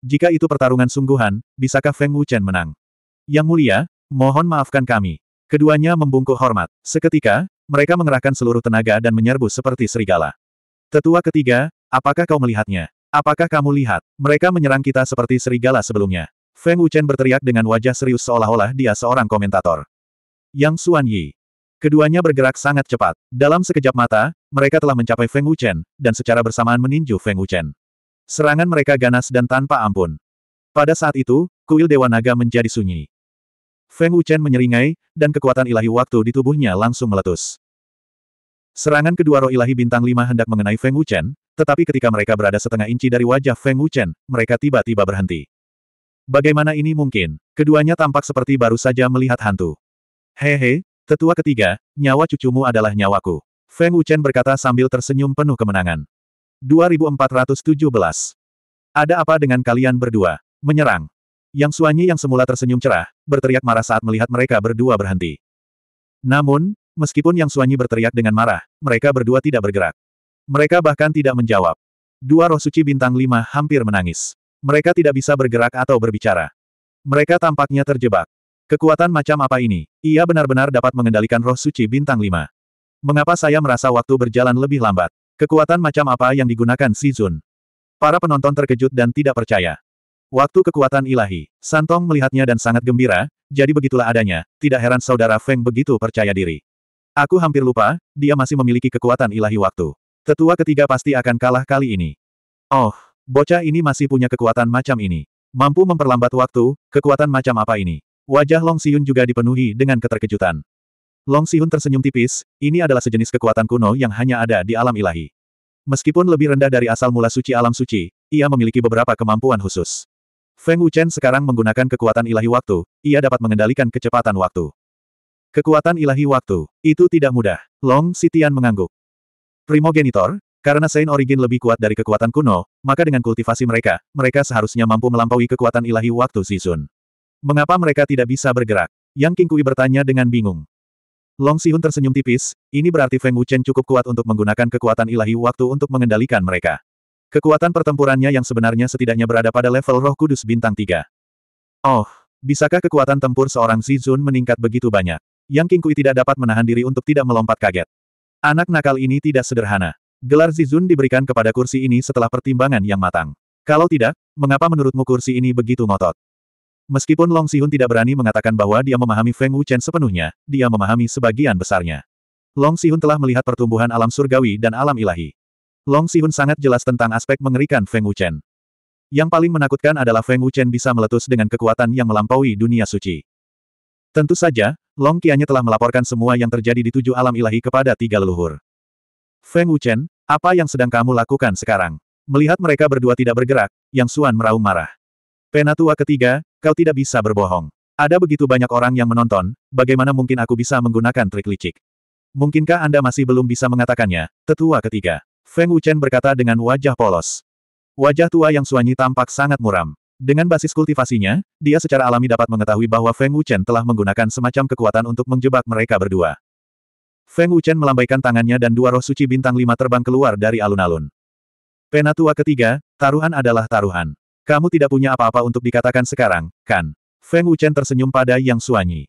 Jika itu pertarungan sungguhan, bisakah Feng Wuchen menang? Yang mulia, mohon maafkan kami. Keduanya membungkuk hormat. Seketika, mereka mengerahkan seluruh tenaga dan menyerbu seperti serigala. Tetua ketiga, apakah kau melihatnya? Apakah kamu lihat? Mereka menyerang kita seperti serigala sebelumnya. Feng Wuchen berteriak dengan wajah serius seolah-olah dia seorang komentator. Yang Suan Yi. Keduanya bergerak sangat cepat. Dalam sekejap mata, mereka telah mencapai Feng Wuchen, dan secara bersamaan meninju Feng Wuchen. Serangan mereka ganas dan tanpa ampun. Pada saat itu, kuil Dewa Naga menjadi sunyi. Feng Wuchen menyeringai, dan kekuatan ilahi waktu di tubuhnya langsung meletus. Serangan kedua roh ilahi bintang lima hendak mengenai Feng Wuchen, tetapi ketika mereka berada setengah inci dari wajah Feng Wuchen, mereka tiba-tiba berhenti. Bagaimana ini mungkin? Keduanya tampak seperti baru saja melihat hantu. Hehe, tetua ketiga, nyawa cucumu adalah nyawaku. Feng Wuchen berkata sambil tersenyum penuh kemenangan. 2417. Ada apa dengan kalian berdua? Menyerang. Yang Suanyi yang semula tersenyum cerah, berteriak marah saat melihat mereka berdua berhenti. Namun, meskipun Yang Suanyi berteriak dengan marah, mereka berdua tidak bergerak. Mereka bahkan tidak menjawab. Dua roh suci bintang lima hampir menangis. Mereka tidak bisa bergerak atau berbicara. Mereka tampaknya terjebak. Kekuatan macam apa ini? Ia benar-benar dapat mengendalikan roh suci bintang 5. Mengapa saya merasa waktu berjalan lebih lambat? Kekuatan macam apa yang digunakan Si Zun? Para penonton terkejut dan tidak percaya. Waktu kekuatan ilahi, Santong melihatnya dan sangat gembira, jadi begitulah adanya, tidak heran saudara Feng begitu percaya diri. Aku hampir lupa, dia masih memiliki kekuatan ilahi waktu. Tetua ketiga pasti akan kalah kali ini. Oh, Bocah ini masih punya kekuatan macam ini. Mampu memperlambat waktu, kekuatan macam apa ini? Wajah Long Siun juga dipenuhi dengan keterkejutan. Long Siun tersenyum tipis, ini adalah sejenis kekuatan kuno yang hanya ada di alam ilahi. Meskipun lebih rendah dari asal mula suci alam suci, ia memiliki beberapa kemampuan khusus. Feng Wuchen sekarang menggunakan kekuatan ilahi waktu, ia dapat mengendalikan kecepatan waktu. Kekuatan ilahi waktu, itu tidak mudah. Long Sitian mengangguk. Primogenitor, karena Sein Origin lebih kuat dari kekuatan kuno, maka dengan kultivasi mereka, mereka seharusnya mampu melampaui kekuatan ilahi waktu Zizun. Mengapa mereka tidak bisa bergerak? Yang King Kui bertanya dengan bingung. Long Sihun tersenyum tipis, ini berarti Feng Wuchen cukup kuat untuk menggunakan kekuatan ilahi waktu untuk mengendalikan mereka. Kekuatan pertempurannya yang sebenarnya setidaknya berada pada level roh kudus bintang 3. Oh, bisakah kekuatan tempur seorang Zizun meningkat begitu banyak? Yang King Kui tidak dapat menahan diri untuk tidak melompat kaget. Anak nakal ini tidak sederhana. Gelar Zizun diberikan kepada kursi ini setelah pertimbangan yang matang. Kalau tidak, mengapa menurutmu kursi ini begitu ngotot? Meskipun Long Sihun tidak berani mengatakan bahwa dia memahami Feng Wuchen sepenuhnya, dia memahami sebagian besarnya. Long Sihun telah melihat pertumbuhan alam surgawi dan alam ilahi. Long Sihun sangat jelas tentang aspek mengerikan Feng Wuchen. Yang paling menakutkan adalah Feng Wuchen bisa meletus dengan kekuatan yang melampaui dunia suci. Tentu saja, Long Qianya telah melaporkan semua yang terjadi di tujuh alam ilahi kepada tiga leluhur. Feng Wuchen, apa yang sedang kamu lakukan sekarang? Melihat mereka berdua tidak bergerak, Yang Suan meraung marah. Penatua ketiga, kau tidak bisa berbohong. Ada begitu banyak orang yang menonton, bagaimana mungkin aku bisa menggunakan trik licik? Mungkinkah Anda masih belum bisa mengatakannya, tetua ketiga? Feng Wuchen berkata dengan wajah polos. Wajah tua yang suanyi tampak sangat muram. Dengan basis kultivasinya, dia secara alami dapat mengetahui bahwa Feng Wuchen telah menggunakan semacam kekuatan untuk menjebak mereka berdua. Feng Wuchen melambaikan tangannya dan dua roh suci bintang lima terbang keluar dari alun-alun. Penatua ketiga, taruhan adalah taruhan. Kamu tidak punya apa-apa untuk dikatakan sekarang, kan? Feng Wuchen tersenyum pada Yang Suanyi.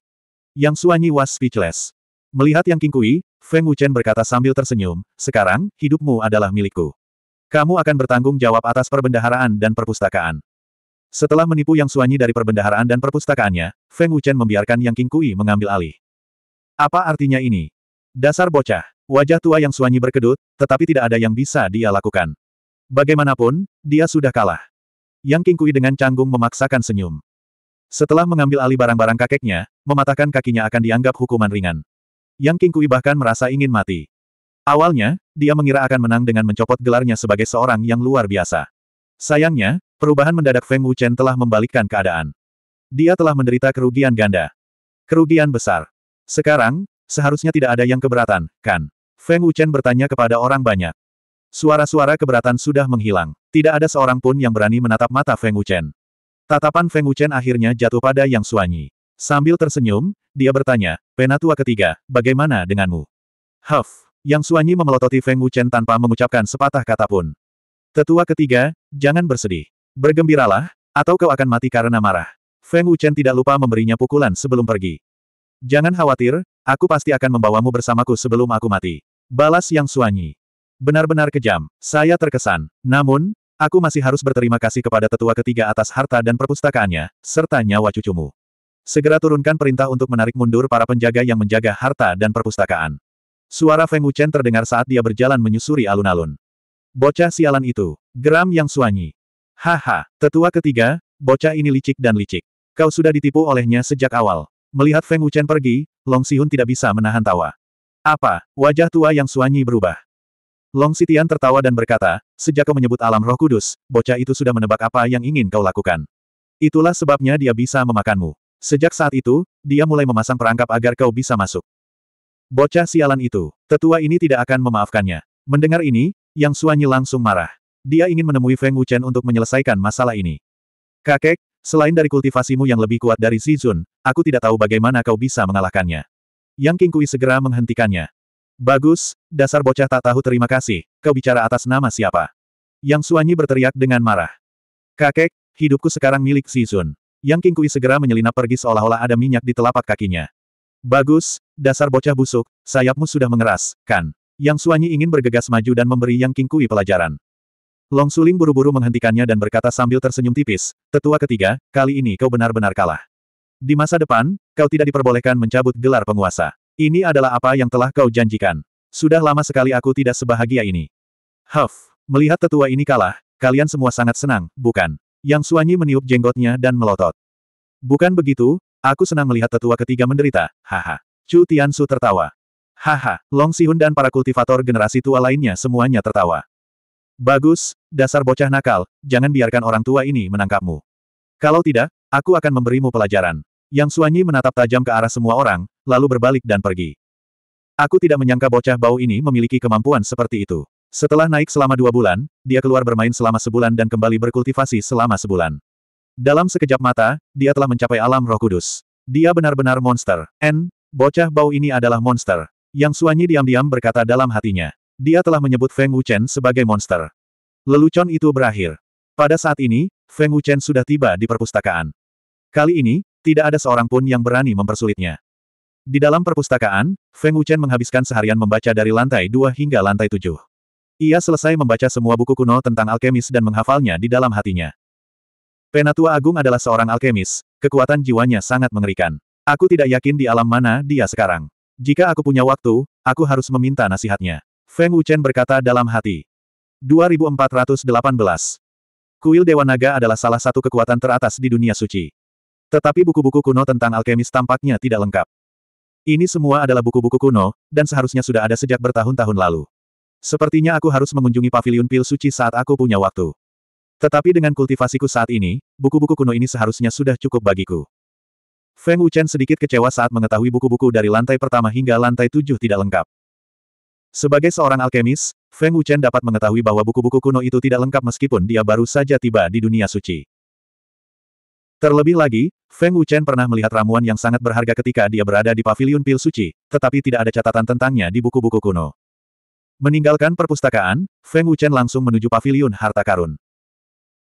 Yang Suanyi was speechless. Melihat Yang Kingkui, Feng Wuchen berkata sambil tersenyum, sekarang, hidupmu adalah milikku. Kamu akan bertanggung jawab atas perbendaharaan dan perpustakaan. Setelah menipu Yang Suanyi dari perbendaharaan dan perpustakaannya, Feng Wuchen membiarkan Yang Kingkui mengambil alih. Apa artinya ini? Dasar bocah. Wajah tua yang suanyi berkedut, tetapi tidak ada yang bisa dia lakukan. Bagaimanapun, dia sudah kalah. Yang Kingkui dengan canggung memaksakan senyum. Setelah mengambil alih barang-barang kakeknya, mematahkan kakinya akan dianggap hukuman ringan. Yang Kingkui bahkan merasa ingin mati. Awalnya, dia mengira akan menang dengan mencopot gelarnya sebagai seorang yang luar biasa. Sayangnya, perubahan mendadak Feng Wuchen telah membalikkan keadaan. Dia telah menderita kerugian ganda. Kerugian besar. Sekarang, Seharusnya tidak ada yang keberatan, kan? Feng Wuchen bertanya kepada orang banyak. Suara-suara keberatan sudah menghilang. Tidak ada seorang pun yang berani menatap mata Feng Wuchen. Tatapan Feng Wuchen akhirnya jatuh pada Yang Suanyi. Sambil tersenyum, dia bertanya, Penatua ketiga, bagaimana denganmu? Huff, Yang Suanyi memelototi Feng Wuchen tanpa mengucapkan sepatah kata pun. Tetua ketiga, jangan bersedih. Bergembiralah, atau kau akan mati karena marah. Feng Wuchen tidak lupa memberinya pukulan sebelum pergi. Jangan khawatir, Aku pasti akan membawamu bersamaku sebelum aku mati. Balas yang suanyi. Benar-benar kejam, saya terkesan. Namun, aku masih harus berterima kasih kepada tetua ketiga atas harta dan perpustakaannya, serta nyawa cucumu. Segera turunkan perintah untuk menarik mundur para penjaga yang menjaga harta dan perpustakaan. Suara Feng Wuchen terdengar saat dia berjalan menyusuri alun-alun. Bocah sialan itu, geram yang suanyi. Haha, tetua ketiga, bocah ini licik dan licik. Kau sudah ditipu olehnya sejak awal. Melihat Feng Wuchen pergi, Long Sihun tidak bisa menahan tawa. Apa? Wajah tua yang suanyi berubah. Long Sitian tertawa dan berkata, sejak kau menyebut alam roh kudus, bocah itu sudah menebak apa yang ingin kau lakukan. Itulah sebabnya dia bisa memakanmu. Sejak saat itu, dia mulai memasang perangkap agar kau bisa masuk. Bocah sialan itu, tetua ini tidak akan memaafkannya. Mendengar ini, Yang Suanyi langsung marah. Dia ingin menemui Feng Wuchen untuk menyelesaikan masalah ini. Kakek, Selain dari kultivasimu yang lebih kuat dari Zizun, aku tidak tahu bagaimana kau bisa mengalahkannya. Yang King segera menghentikannya. Bagus, dasar bocah tak tahu terima kasih, kau bicara atas nama siapa. Yang Suanyi berteriak dengan marah. Kakek, hidupku sekarang milik Zizun. Yang King segera menyelinap pergi seolah-olah ada minyak di telapak kakinya. Bagus, dasar bocah busuk, sayapmu sudah mengeras, kan? Yang Suanyi ingin bergegas maju dan memberi Yang King pelajaran. Long Suling buru-buru menghentikannya dan berkata sambil tersenyum tipis, tetua ketiga, kali ini kau benar-benar kalah. Di masa depan, kau tidak diperbolehkan mencabut gelar penguasa. Ini adalah apa yang telah kau janjikan. Sudah lama sekali aku tidak sebahagia ini. Huff, melihat tetua ini kalah, kalian semua sangat senang, bukan? Yang Suanyi meniup jenggotnya dan melotot. Bukan begitu, aku senang melihat tetua ketiga menderita, haha. Chu Tian Su tertawa. Haha, Long Sihun dan para kultivator generasi tua lainnya semuanya tertawa. Bagus, dasar bocah nakal, jangan biarkan orang tua ini menangkapmu. Kalau tidak, aku akan memberimu pelajaran. Yang Suanyi menatap tajam ke arah semua orang, lalu berbalik dan pergi. Aku tidak menyangka bocah bau ini memiliki kemampuan seperti itu. Setelah naik selama dua bulan, dia keluar bermain selama sebulan dan kembali berkultivasi selama sebulan. Dalam sekejap mata, dia telah mencapai alam roh kudus. Dia benar-benar monster. N, bocah bau ini adalah monster. Yang Suanyi diam-diam berkata dalam hatinya. Dia telah menyebut Feng Wuchen sebagai monster. Lelucon itu berakhir. Pada saat ini, Feng Wuchen sudah tiba di perpustakaan. Kali ini, tidak ada seorang pun yang berani mempersulitnya. Di dalam perpustakaan, Feng Wuchen menghabiskan seharian membaca dari lantai 2 hingga lantai 7. Ia selesai membaca semua buku kuno tentang alkemis dan menghafalnya di dalam hatinya. Penatua Agung adalah seorang alkemis, kekuatan jiwanya sangat mengerikan. Aku tidak yakin di alam mana dia sekarang. Jika aku punya waktu, aku harus meminta nasihatnya. Feng Wuchen berkata dalam hati. 2418. Kuil Dewa Naga adalah salah satu kekuatan teratas di dunia suci. Tetapi buku-buku kuno tentang alkemis tampaknya tidak lengkap. Ini semua adalah buku-buku kuno, dan seharusnya sudah ada sejak bertahun-tahun lalu. Sepertinya aku harus mengunjungi Paviliun pil suci saat aku punya waktu. Tetapi dengan kultivasiku saat ini, buku-buku kuno ini seharusnya sudah cukup bagiku. Feng Wuchen sedikit kecewa saat mengetahui buku-buku dari lantai pertama hingga lantai tujuh tidak lengkap. Sebagai seorang alkemis, Feng Wuchen dapat mengetahui bahwa buku-buku kuno itu tidak lengkap meskipun dia baru saja tiba di dunia suci. Terlebih lagi, Feng Wuchen pernah melihat ramuan yang sangat berharga ketika dia berada di paviliun pil suci, tetapi tidak ada catatan tentangnya di buku-buku kuno. Meninggalkan perpustakaan, Feng Wuchen langsung menuju paviliun harta karun.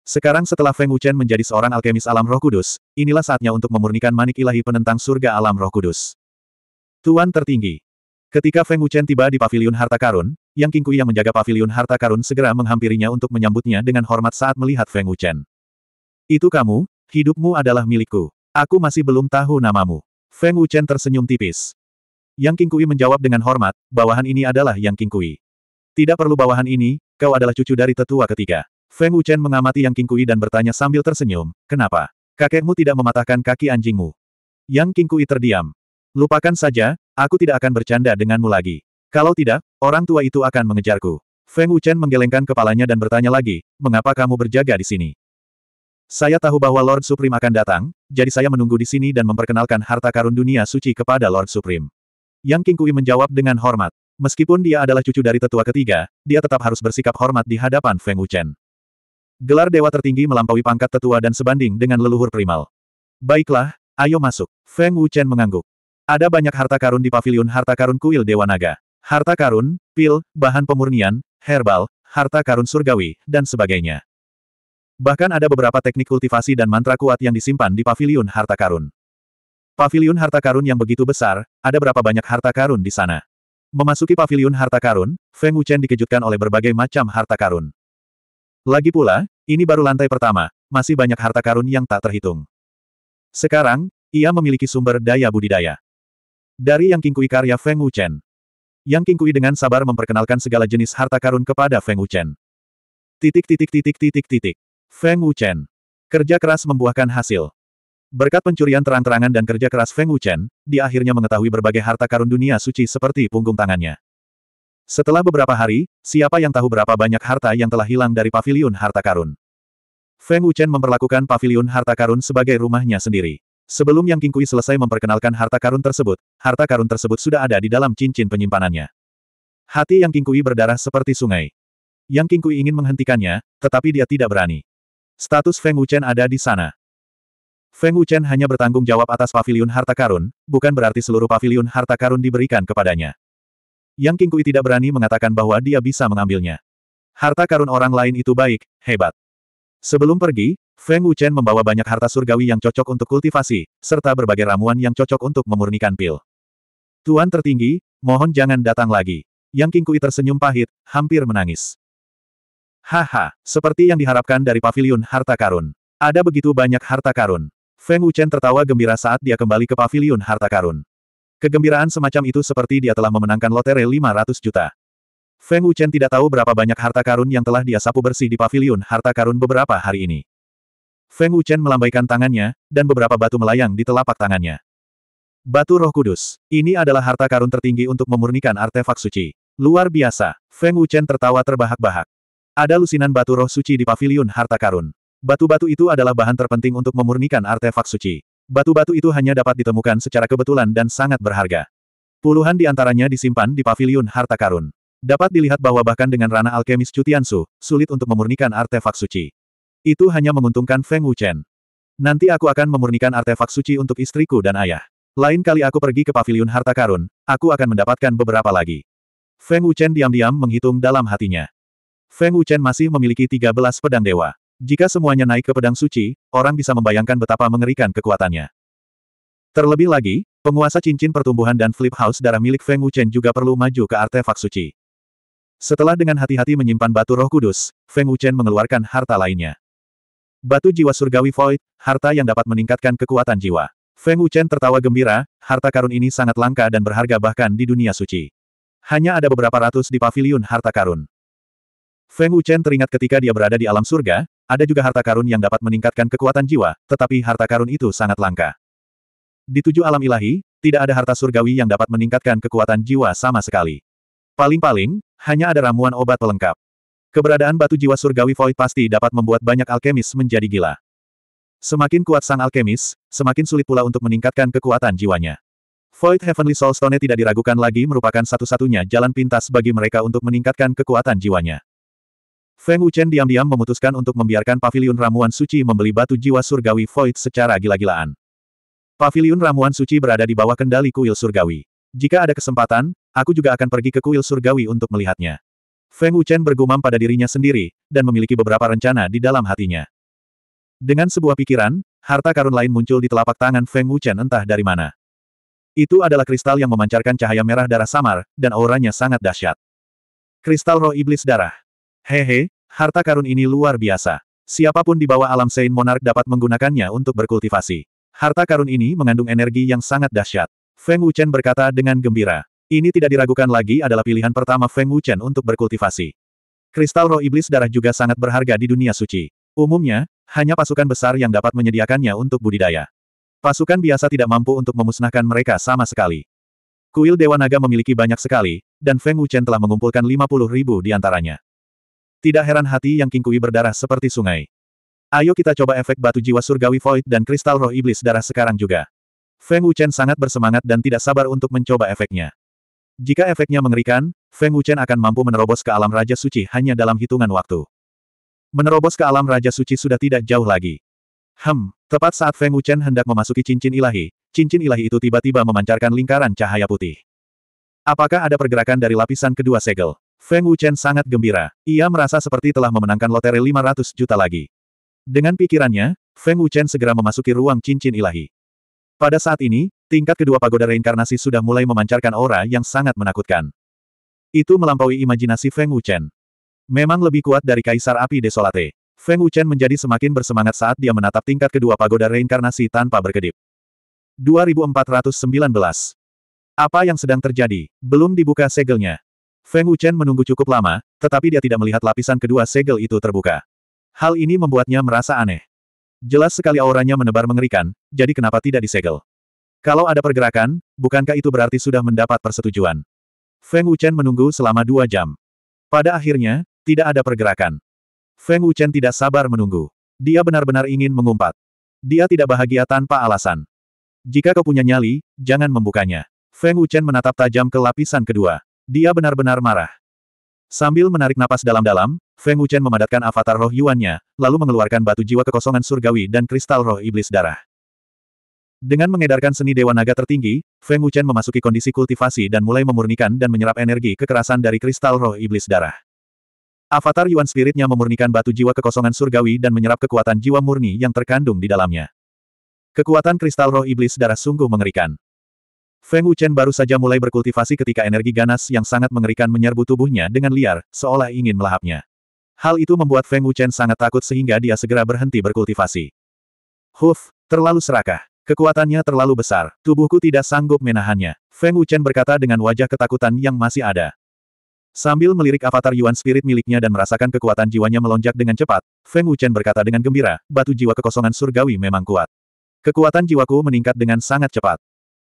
Sekarang setelah Feng Wuchen menjadi seorang alkemis alam roh kudus, inilah saatnya untuk memurnikan manik ilahi penentang surga alam roh kudus. Tuan tertinggi. Ketika Feng Wuchen tiba di pavilion harta karun, Yang Kingku yang menjaga pavilion harta karun segera menghampirinya untuk menyambutnya dengan hormat saat melihat Feng Wuchen. Itu kamu, hidupmu adalah milikku. Aku masih belum tahu namamu. Feng Wuchen tersenyum tipis. Yang Kingkui menjawab dengan hormat, bawahan ini adalah Yang Kingkui. Tidak perlu bawahan ini, kau adalah cucu dari tetua ketiga. Feng Wuchen mengamati Yang Kingkui dan bertanya sambil tersenyum, kenapa? Kakekmu tidak mematahkan kaki anjingmu. Yang Kingkui terdiam. Lupakan saja, aku tidak akan bercanda denganmu lagi. Kalau tidak, orang tua itu akan mengejarku. Feng Wuchen menggelengkan kepalanya dan bertanya lagi, mengapa kamu berjaga di sini? Saya tahu bahwa Lord Supreme akan datang, jadi saya menunggu di sini dan memperkenalkan harta karun dunia suci kepada Lord Supreme. Yang King Kui menjawab dengan hormat. Meskipun dia adalah cucu dari tetua ketiga, dia tetap harus bersikap hormat di hadapan Feng Wuchen. Gelar dewa tertinggi melampaui pangkat tetua dan sebanding dengan leluhur primal. Baiklah, ayo masuk. Feng Wuchen mengangguk. Ada banyak harta karun di pavilion harta karun kuil Dewa Naga. Harta karun, pil, bahan pemurnian, herbal, harta karun surgawi, dan sebagainya. Bahkan ada beberapa teknik kultivasi dan mantra kuat yang disimpan di pavilion harta karun. Pavilion harta karun yang begitu besar, ada berapa banyak harta karun di sana. Memasuki pavilion harta karun, Feng Wuchen dikejutkan oleh berbagai macam harta karun. Lagi pula, ini baru lantai pertama, masih banyak harta karun yang tak terhitung. Sekarang, ia memiliki sumber daya budidaya. Dari Yang Kingkui karya Feng Wuchen. Yang Kingkui dengan sabar memperkenalkan segala jenis harta karun kepada Feng Wuchen. Titik titik titik titik titik. Feng Wuchen. Kerja keras membuahkan hasil. Berkat pencurian terang-terangan dan kerja keras Feng Wuchen, dia akhirnya mengetahui berbagai harta karun dunia suci seperti punggung tangannya. Setelah beberapa hari, siapa yang tahu berapa banyak harta yang telah hilang dari paviliun harta karun. Feng Wuchen memperlakukan paviliun harta karun sebagai rumahnya sendiri. Sebelum Yang Kingkui selesai memperkenalkan harta karun tersebut, harta karun tersebut sudah ada di dalam cincin penyimpanannya. Hati Yang Kingkui berdarah seperti sungai. Yang Kingkui ingin menghentikannya, tetapi dia tidak berani. Status Feng Wuchen ada di sana. Feng Wuchen hanya bertanggung jawab atas pavilion harta karun, bukan berarti seluruh pavilion harta karun diberikan kepadanya. Yang Kingkui tidak berani mengatakan bahwa dia bisa mengambilnya. Harta karun orang lain itu baik, hebat. Sebelum pergi, Feng Wuchen membawa banyak harta surgawi yang cocok untuk kultivasi, serta berbagai ramuan yang cocok untuk memurnikan pil. Tuan tertinggi, mohon jangan datang lagi. Yang Kui tersenyum pahit, hampir menangis. Haha, seperti yang diharapkan dari pavilion harta karun. Ada begitu banyak harta karun. Feng Wuchen tertawa gembira saat dia kembali ke pavilion harta karun. Kegembiraan semacam itu seperti dia telah memenangkan lotere 500 juta. Feng Wuchen tidak tahu berapa banyak harta karun yang telah dia sapu bersih di pavilion harta karun beberapa hari ini. Feng Wuchen melambaikan tangannya, dan beberapa batu melayang di telapak tangannya. Batu roh kudus. Ini adalah harta karun tertinggi untuk memurnikan artefak suci. Luar biasa. Feng Wuchen tertawa terbahak-bahak. Ada lusinan batu roh suci di paviliun harta karun. Batu-batu itu adalah bahan terpenting untuk memurnikan artefak suci. Batu-batu itu hanya dapat ditemukan secara kebetulan dan sangat berharga. Puluhan di antaranya disimpan di paviliun harta karun. Dapat dilihat bahwa bahkan dengan ranah alkemis Cutiansu, sulit untuk memurnikan artefak suci. Itu hanya menguntungkan Feng Wuchen. Nanti aku akan memurnikan artefak suci untuk istriku dan ayah. Lain kali aku pergi ke paviliun harta karun, aku akan mendapatkan beberapa lagi. Feng Wuchen diam-diam menghitung dalam hatinya. Feng Wuchen masih memiliki 13 pedang dewa. Jika semuanya naik ke pedang suci, orang bisa membayangkan betapa mengerikan kekuatannya. Terlebih lagi, penguasa cincin pertumbuhan dan flip house darah milik Feng Wuchen juga perlu maju ke artefak suci. Setelah dengan hati-hati menyimpan batu roh kudus, Feng Wuchen mengeluarkan harta lainnya. Batu jiwa surgawi void, harta yang dapat meningkatkan kekuatan jiwa. Feng Wuchen tertawa gembira, harta karun ini sangat langka dan berharga bahkan di dunia suci. Hanya ada beberapa ratus di paviliun harta karun. Feng Wuchen teringat ketika dia berada di alam surga, ada juga harta karun yang dapat meningkatkan kekuatan jiwa, tetapi harta karun itu sangat langka. Di tujuh alam ilahi, tidak ada harta surgawi yang dapat meningkatkan kekuatan jiwa sama sekali. Paling-paling, hanya ada ramuan obat pelengkap. Keberadaan batu jiwa surgawi void pasti dapat membuat banyak alkemis menjadi gila. Semakin kuat sang alkemis, semakin sulit pula untuk meningkatkan kekuatan jiwanya. Void Heavenly Soulstone tidak diragukan lagi merupakan satu-satunya jalan pintas bagi mereka untuk meningkatkan kekuatan jiwanya. Feng Wuchen diam-diam memutuskan untuk membiarkan Paviliun ramuan suci membeli batu jiwa surgawi Void secara gila-gilaan. Paviliun ramuan suci berada di bawah kendali kuil surgawi. Jika ada kesempatan, aku juga akan pergi ke kuil surgawi untuk melihatnya. Feng Wuchen bergumam pada dirinya sendiri, dan memiliki beberapa rencana di dalam hatinya. Dengan sebuah pikiran, harta karun lain muncul di telapak tangan Feng Wuchen entah dari mana. Itu adalah kristal yang memancarkan cahaya merah darah samar, dan auranya sangat dahsyat. Kristal roh iblis darah. Hehe, harta karun ini luar biasa. Siapapun di bawah alam Saint Monarch dapat menggunakannya untuk berkultivasi. Harta karun ini mengandung energi yang sangat dahsyat. Feng Wuchen berkata dengan gembira. Ini tidak diragukan lagi adalah pilihan pertama Feng Wuchen untuk berkultivasi. Kristal roh iblis darah juga sangat berharga di dunia suci. Umumnya, hanya pasukan besar yang dapat menyediakannya untuk budidaya. Pasukan biasa tidak mampu untuk memusnahkan mereka sama sekali. Kuil Dewa Naga memiliki banyak sekali, dan Feng Wuchen telah mengumpulkan 50 ribu di antaranya. Tidak heran hati yang King berdarah seperti sungai. Ayo kita coba efek batu jiwa surgawi void dan kristal roh iblis darah sekarang juga. Feng Wuchen sangat bersemangat dan tidak sabar untuk mencoba efeknya. Jika efeknya mengerikan, Feng Wuchen akan mampu menerobos ke alam Raja Suci hanya dalam hitungan waktu. Menerobos ke alam Raja Suci sudah tidak jauh lagi. Hem, tepat saat Feng Wuchen hendak memasuki cincin ilahi, cincin ilahi itu tiba-tiba memancarkan lingkaran cahaya putih. Apakah ada pergerakan dari lapisan kedua segel? Feng Wuchen sangat gembira. Ia merasa seperti telah memenangkan loteri 500 juta lagi. Dengan pikirannya, Feng Wuchen segera memasuki ruang cincin ilahi. Pada saat ini, tingkat kedua pagoda reinkarnasi sudah mulai memancarkan aura yang sangat menakutkan. Itu melampaui imajinasi Feng Wuchen. Memang lebih kuat dari Kaisar Api Desolate. Feng Wuchen menjadi semakin bersemangat saat dia menatap tingkat kedua pagoda reinkarnasi tanpa berkedip. 2419. Apa yang sedang terjadi? Belum dibuka segelnya. Feng Wuchen menunggu cukup lama, tetapi dia tidak melihat lapisan kedua segel itu terbuka. Hal ini membuatnya merasa aneh. Jelas sekali auranya menebar mengerikan, jadi kenapa tidak disegel? Kalau ada pergerakan, bukankah itu berarti sudah mendapat persetujuan? Feng Wuchen menunggu selama dua jam. Pada akhirnya, tidak ada pergerakan. Feng Wuchen tidak sabar menunggu. Dia benar-benar ingin mengumpat. Dia tidak bahagia tanpa alasan. Jika kau punya nyali, jangan membukanya. Feng Wuchen menatap tajam ke lapisan kedua. Dia benar-benar marah. Sambil menarik napas dalam-dalam, Feng Wuchen memadatkan avatar roh Yuannya, lalu mengeluarkan batu jiwa kekosongan surgawi dan kristal roh iblis darah. Dengan mengedarkan seni Dewa Naga tertinggi, Feng Wuchen memasuki kondisi kultivasi dan mulai memurnikan dan menyerap energi kekerasan dari kristal roh iblis darah. Avatar Yuan Spiritnya memurnikan batu jiwa kekosongan surgawi dan menyerap kekuatan jiwa murni yang terkandung di dalamnya. Kekuatan kristal roh iblis darah sungguh mengerikan. Feng Wuchen baru saja mulai berkultivasi ketika energi ganas yang sangat mengerikan menyerbu tubuhnya dengan liar, seolah ingin melahapnya. Hal itu membuat Feng Wuchen sangat takut sehingga dia segera berhenti berkultivasi. Huf, terlalu serakah. Kekuatannya terlalu besar, tubuhku tidak sanggup menahannya. Feng Wuchen berkata dengan wajah ketakutan yang masih ada. Sambil melirik avatar Yuan Spirit miliknya dan merasakan kekuatan jiwanya melonjak dengan cepat, Feng Wuchen berkata dengan gembira, batu jiwa kekosongan surgawi memang kuat. Kekuatan jiwaku meningkat dengan sangat cepat.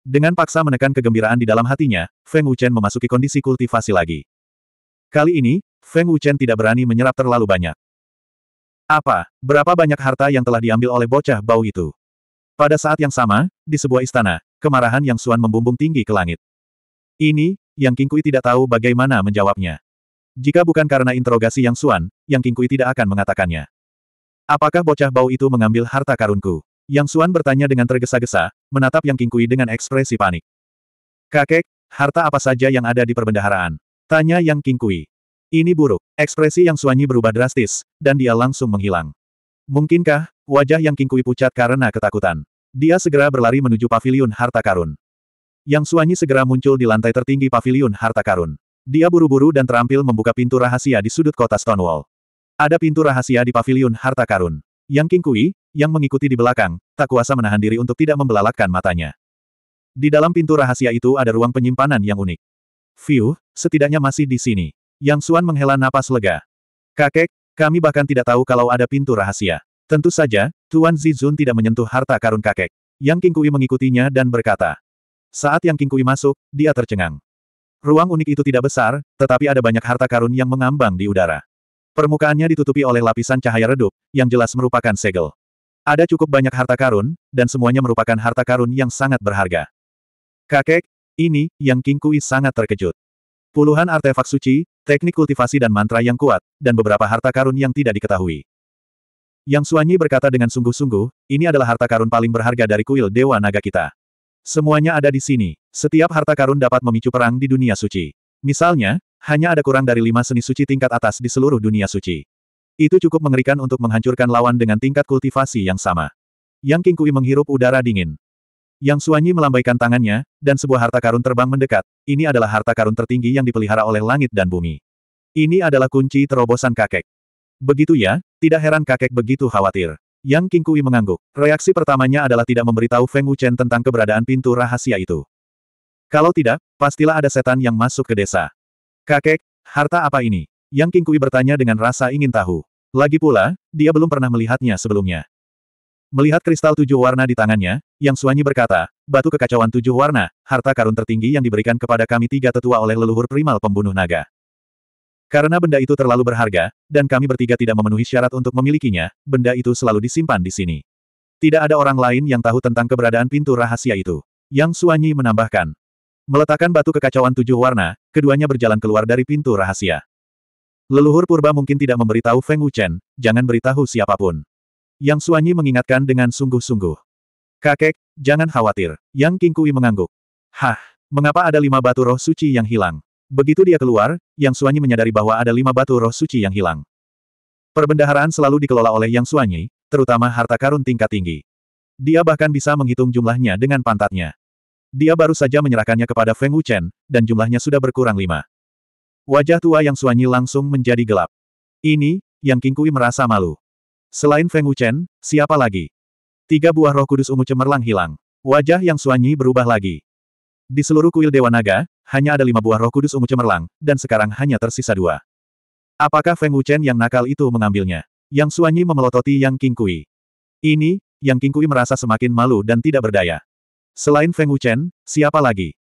Dengan paksa menekan kegembiraan di dalam hatinya, Feng Wuchen memasuki kondisi kultivasi lagi. Kali ini, Feng Wuchen tidak berani menyerap terlalu banyak. Apa, berapa banyak harta yang telah diambil oleh bocah bau itu? Pada saat yang sama, di sebuah istana, kemarahan Yang Suan membumbung tinggi ke langit. Ini, Yang Kingkui tidak tahu bagaimana menjawabnya. Jika bukan karena interogasi Yang Suan, Yang Kingkui tidak akan mengatakannya. Apakah bocah bau itu mengambil harta karunku? Yang Suan bertanya dengan tergesa-gesa, menatap Yang Kingkui dengan ekspresi panik. Kakek, harta apa saja yang ada di perbendaharaan? Tanya Yang Kingkui. Ini buruk. Ekspresi Yang Suanyi berubah drastis, dan dia langsung menghilang. Mungkinkah, wajah Yang Kingkui pucat karena ketakutan. Dia segera berlari menuju pavilion harta karun. Yang Suanyi segera muncul di lantai tertinggi pavilion harta karun. Dia buru-buru dan terampil membuka pintu rahasia di sudut kota Stonewall. Ada pintu rahasia di pavilion harta karun. Yang Kingkui, yang mengikuti di belakang, tak kuasa menahan diri untuk tidak membelalakkan matanya. Di dalam pintu rahasia itu ada ruang penyimpanan yang unik. View, setidaknya masih di sini. Yang Suan menghela napas lega. Kakek, kami bahkan tidak tahu kalau ada pintu rahasia. Tentu saja, Tuan Zizun tidak menyentuh harta karun kakek. Yang Kingkui mengikutinya dan berkata. Saat Yang Kingkui masuk, dia tercengang. Ruang unik itu tidak besar, tetapi ada banyak harta karun yang mengambang di udara. Permukaannya ditutupi oleh lapisan cahaya redup, yang jelas merupakan segel. Ada cukup banyak harta karun, dan semuanya merupakan harta karun yang sangat berharga. Kakek, ini, yang King Kui sangat terkejut. Puluhan artefak suci, teknik kultivasi dan mantra yang kuat, dan beberapa harta karun yang tidak diketahui. Yang Suanyi berkata dengan sungguh-sungguh, ini adalah harta karun paling berharga dari kuil Dewa Naga kita. Semuanya ada di sini. Setiap harta karun dapat memicu perang di dunia suci. Misalnya, hanya ada kurang dari lima seni suci tingkat atas di seluruh dunia suci. Itu cukup mengerikan untuk menghancurkan lawan dengan tingkat kultivasi yang sama. Yang King Kui menghirup udara dingin. Yang Suanyi melambaikan tangannya, dan sebuah harta karun terbang mendekat. Ini adalah harta karun tertinggi yang dipelihara oleh langit dan bumi. Ini adalah kunci terobosan kakek. Begitu ya, tidak heran kakek begitu khawatir. Yang King Kui mengangguk. Reaksi pertamanya adalah tidak memberitahu Feng Wuchen tentang keberadaan pintu rahasia itu. Kalau tidak, pastilah ada setan yang masuk ke desa. Kakek, harta apa ini? Yang King Kui bertanya dengan rasa ingin tahu. Lagi pula, dia belum pernah melihatnya sebelumnya. Melihat kristal tujuh warna di tangannya, Yang Suanyi berkata, batu kekacauan tujuh warna, harta karun tertinggi yang diberikan kepada kami tiga tetua oleh leluhur primal pembunuh naga. Karena benda itu terlalu berharga, dan kami bertiga tidak memenuhi syarat untuk memilikinya, benda itu selalu disimpan di sini. Tidak ada orang lain yang tahu tentang keberadaan pintu rahasia itu. Yang Suanyi menambahkan. Meletakkan batu kekacauan tujuh warna, keduanya berjalan keluar dari pintu rahasia. Leluhur purba mungkin tidak memberitahu Feng Wuchen, jangan beritahu siapapun. Yang Suanyi mengingatkan dengan sungguh-sungguh. Kakek, jangan khawatir. Yang Kingkui mengangguk. Hah, mengapa ada lima batu roh suci yang hilang? Begitu dia keluar, Yang Suanyi menyadari bahwa ada lima batu roh suci yang hilang. Perbendaharaan selalu dikelola oleh Yang Suanyi, terutama harta karun tingkat tinggi. Dia bahkan bisa menghitung jumlahnya dengan pantatnya. Dia baru saja menyerahkannya kepada Feng Wuchen, dan jumlahnya sudah berkurang lima. Wajah tua yang suanyi langsung menjadi gelap. Ini, yang Kingkui merasa malu. Selain Feng Wuchen, siapa lagi? Tiga buah roh kudus ungu cemerlang hilang. Wajah yang suanyi berubah lagi. Di seluruh kuil Dewa Naga, hanya ada lima buah roh kudus ungu cemerlang, dan sekarang hanya tersisa dua. Apakah Feng Wuchen yang nakal itu mengambilnya? Yang suanyi memelototi Yang Kingkui. Ini, Yang Kingkui merasa semakin malu dan tidak berdaya. Selain Feng Wuchen, siapa lagi?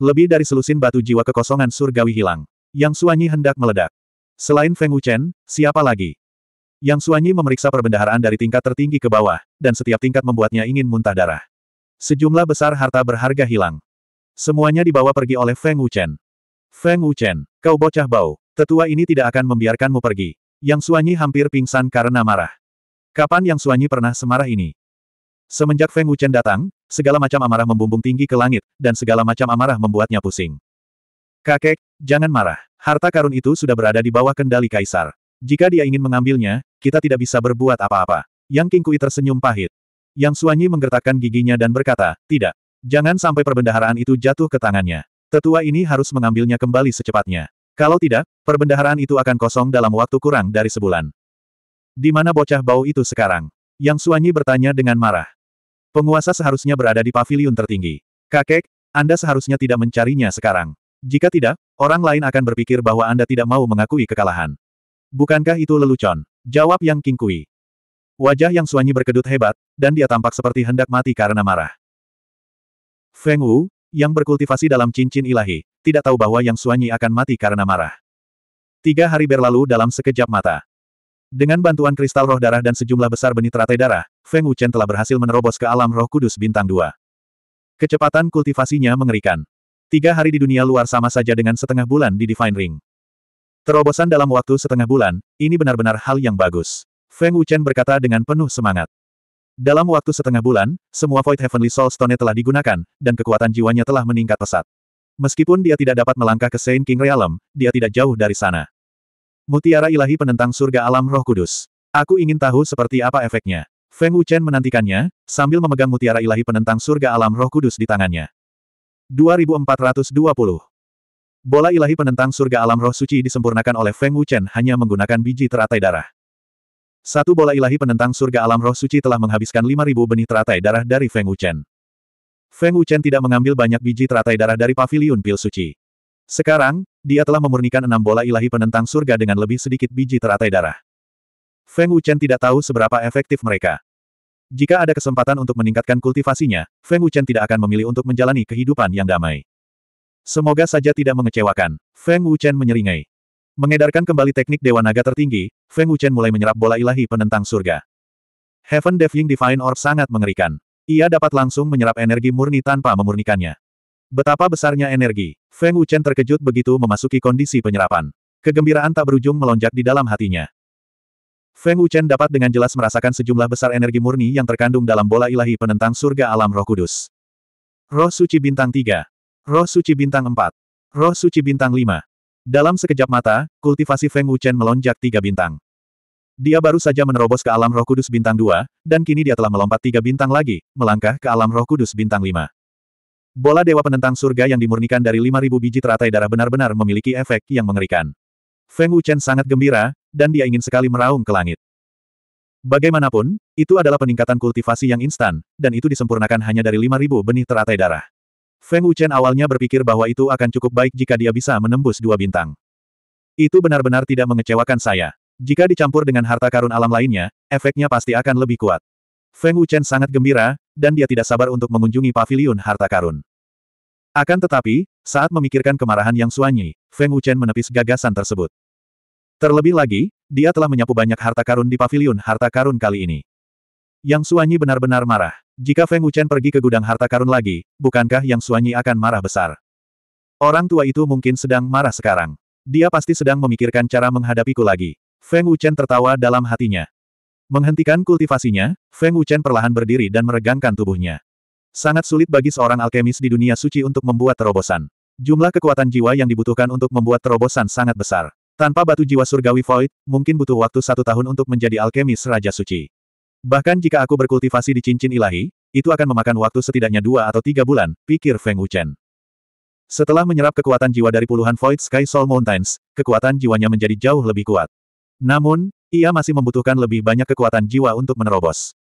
Lebih dari selusin batu jiwa kekosongan surgawi hilang. Yang Suanyi hendak meledak. Selain Feng Wuchen, siapa lagi? Yang Suanyi memeriksa perbendaharaan dari tingkat tertinggi ke bawah, dan setiap tingkat membuatnya ingin muntah darah. Sejumlah besar harta berharga hilang. Semuanya dibawa pergi oleh Feng Wuchen. Feng Wuchen, kau bocah bau, tetua ini tidak akan membiarkanmu pergi. Yang Suanyi hampir pingsan karena marah. Kapan Yang Suanyi pernah semarah ini? Semenjak Feng Wuchen datang, segala macam amarah membumbung tinggi ke langit, dan segala macam amarah membuatnya pusing. Kakek, jangan marah. Harta karun itu sudah berada di bawah kendali kaisar. Jika dia ingin mengambilnya, kita tidak bisa berbuat apa-apa. Yang King Kui tersenyum pahit. Yang Suanyi menggertakkan giginya dan berkata, tidak. Jangan sampai perbendaharaan itu jatuh ke tangannya. Tetua ini harus mengambilnya kembali secepatnya. Kalau tidak, perbendaharaan itu akan kosong dalam waktu kurang dari sebulan. Di mana bocah bau itu sekarang? Yang Suanyi bertanya dengan marah. Penguasa seharusnya berada di pavilion tertinggi. Kakek, Anda seharusnya tidak mencarinya sekarang. Jika tidak, orang lain akan berpikir bahwa Anda tidak mau mengakui kekalahan. Bukankah itu lelucon? Jawab Yang King Kui. Wajah Yang Suanyi berkedut hebat, dan dia tampak seperti hendak mati karena marah. Feng Wu, yang berkultivasi dalam cincin ilahi, tidak tahu bahwa Yang Suanyi akan mati karena marah. Tiga hari berlalu dalam sekejap mata. Dengan bantuan kristal roh darah dan sejumlah besar benih teratai darah, Feng Wu Chen telah berhasil menerobos ke alam roh kudus bintang dua. Kecepatan kultivasinya mengerikan. Tiga hari di dunia luar sama saja dengan setengah bulan di Divine Ring. Terobosan dalam waktu setengah bulan, ini benar-benar hal yang bagus. Feng Wuchen berkata dengan penuh semangat. Dalam waktu setengah bulan, semua Void Heavenly Soul Stone telah digunakan, dan kekuatan jiwanya telah meningkat pesat. Meskipun dia tidak dapat melangkah ke Saint King Realm, dia tidak jauh dari sana. Mutiara ilahi penentang surga alam roh kudus. Aku ingin tahu seperti apa efeknya. Feng Wuchen menantikannya, sambil memegang mutiara ilahi penentang surga alam roh kudus di tangannya. 2420. Bola ilahi penentang surga alam roh suci disempurnakan oleh Feng Wuchen hanya menggunakan biji teratai darah. Satu bola ilahi penentang surga alam roh suci telah menghabiskan 5.000 benih teratai darah dari Feng Wuchen. Feng Wuchen tidak mengambil banyak biji teratai darah dari Pavilion pil suci. Sekarang, dia telah memurnikan enam bola ilahi penentang surga dengan lebih sedikit biji teratai darah. Feng Wuchen tidak tahu seberapa efektif mereka. Jika ada kesempatan untuk meningkatkan kultivasinya, Feng Wuchen tidak akan memilih untuk menjalani kehidupan yang damai. Semoga saja tidak mengecewakan. Feng Wuchen menyeringai. Mengedarkan kembali teknik Dewa Naga tertinggi, Feng Wuchen mulai menyerap bola ilahi penentang surga. Heaven Defying Divine Orb sangat mengerikan. Ia dapat langsung menyerap energi murni tanpa memurnikannya. Betapa besarnya energi, Feng Wuchen terkejut begitu memasuki kondisi penyerapan. Kegembiraan tak berujung melonjak di dalam hatinya. Feng Wuchen dapat dengan jelas merasakan sejumlah besar energi murni yang terkandung dalam bola ilahi penentang surga alam roh kudus. Roh suci bintang 3. Roh suci bintang 4. Roh suci bintang 5. Dalam sekejap mata, kultivasi Feng Wuchen melonjak tiga bintang. Dia baru saja menerobos ke alam roh kudus bintang 2, dan kini dia telah melompat tiga bintang lagi, melangkah ke alam roh kudus bintang 5. Bola dewa penentang surga yang dimurnikan dari 5.000 biji teratai darah benar-benar memiliki efek yang mengerikan. Feng Wuchen sangat gembira, dan dia ingin sekali meraung ke langit. Bagaimanapun, itu adalah peningkatan kultivasi yang instan, dan itu disempurnakan hanya dari 5.000 benih teratai darah. Feng Wuchen awalnya berpikir bahwa itu akan cukup baik jika dia bisa menembus dua bintang. Itu benar-benar tidak mengecewakan saya. Jika dicampur dengan harta karun alam lainnya, efeknya pasti akan lebih kuat. Feng Wuchen sangat gembira, dan dia tidak sabar untuk mengunjungi paviliun harta karun. Akan tetapi, saat memikirkan kemarahan yang Suanyi, Feng Wuchen menepis gagasan tersebut. Terlebih lagi, dia telah menyapu banyak harta karun di pavilion harta karun kali ini. Yang Suanyi benar-benar marah. Jika Feng Wuchen pergi ke gudang harta karun lagi, bukankah Yang Suanyi akan marah besar? Orang tua itu mungkin sedang marah sekarang. Dia pasti sedang memikirkan cara menghadapiku lagi. Feng Wuchen tertawa dalam hatinya. Menghentikan kultivasinya, Feng Wuchen perlahan berdiri dan meregangkan tubuhnya. Sangat sulit bagi seorang alkemis di dunia suci untuk membuat terobosan. Jumlah kekuatan jiwa yang dibutuhkan untuk membuat terobosan sangat besar. Tanpa batu jiwa surgawi void, mungkin butuh waktu satu tahun untuk menjadi alkemis Raja Suci. Bahkan jika aku berkultivasi di cincin ilahi, itu akan memakan waktu setidaknya dua atau tiga bulan, pikir Feng Wuchen. Setelah menyerap kekuatan jiwa dari puluhan Void Sky Soul Mountains, kekuatan jiwanya menjadi jauh lebih kuat. Namun, ia masih membutuhkan lebih banyak kekuatan jiwa untuk menerobos.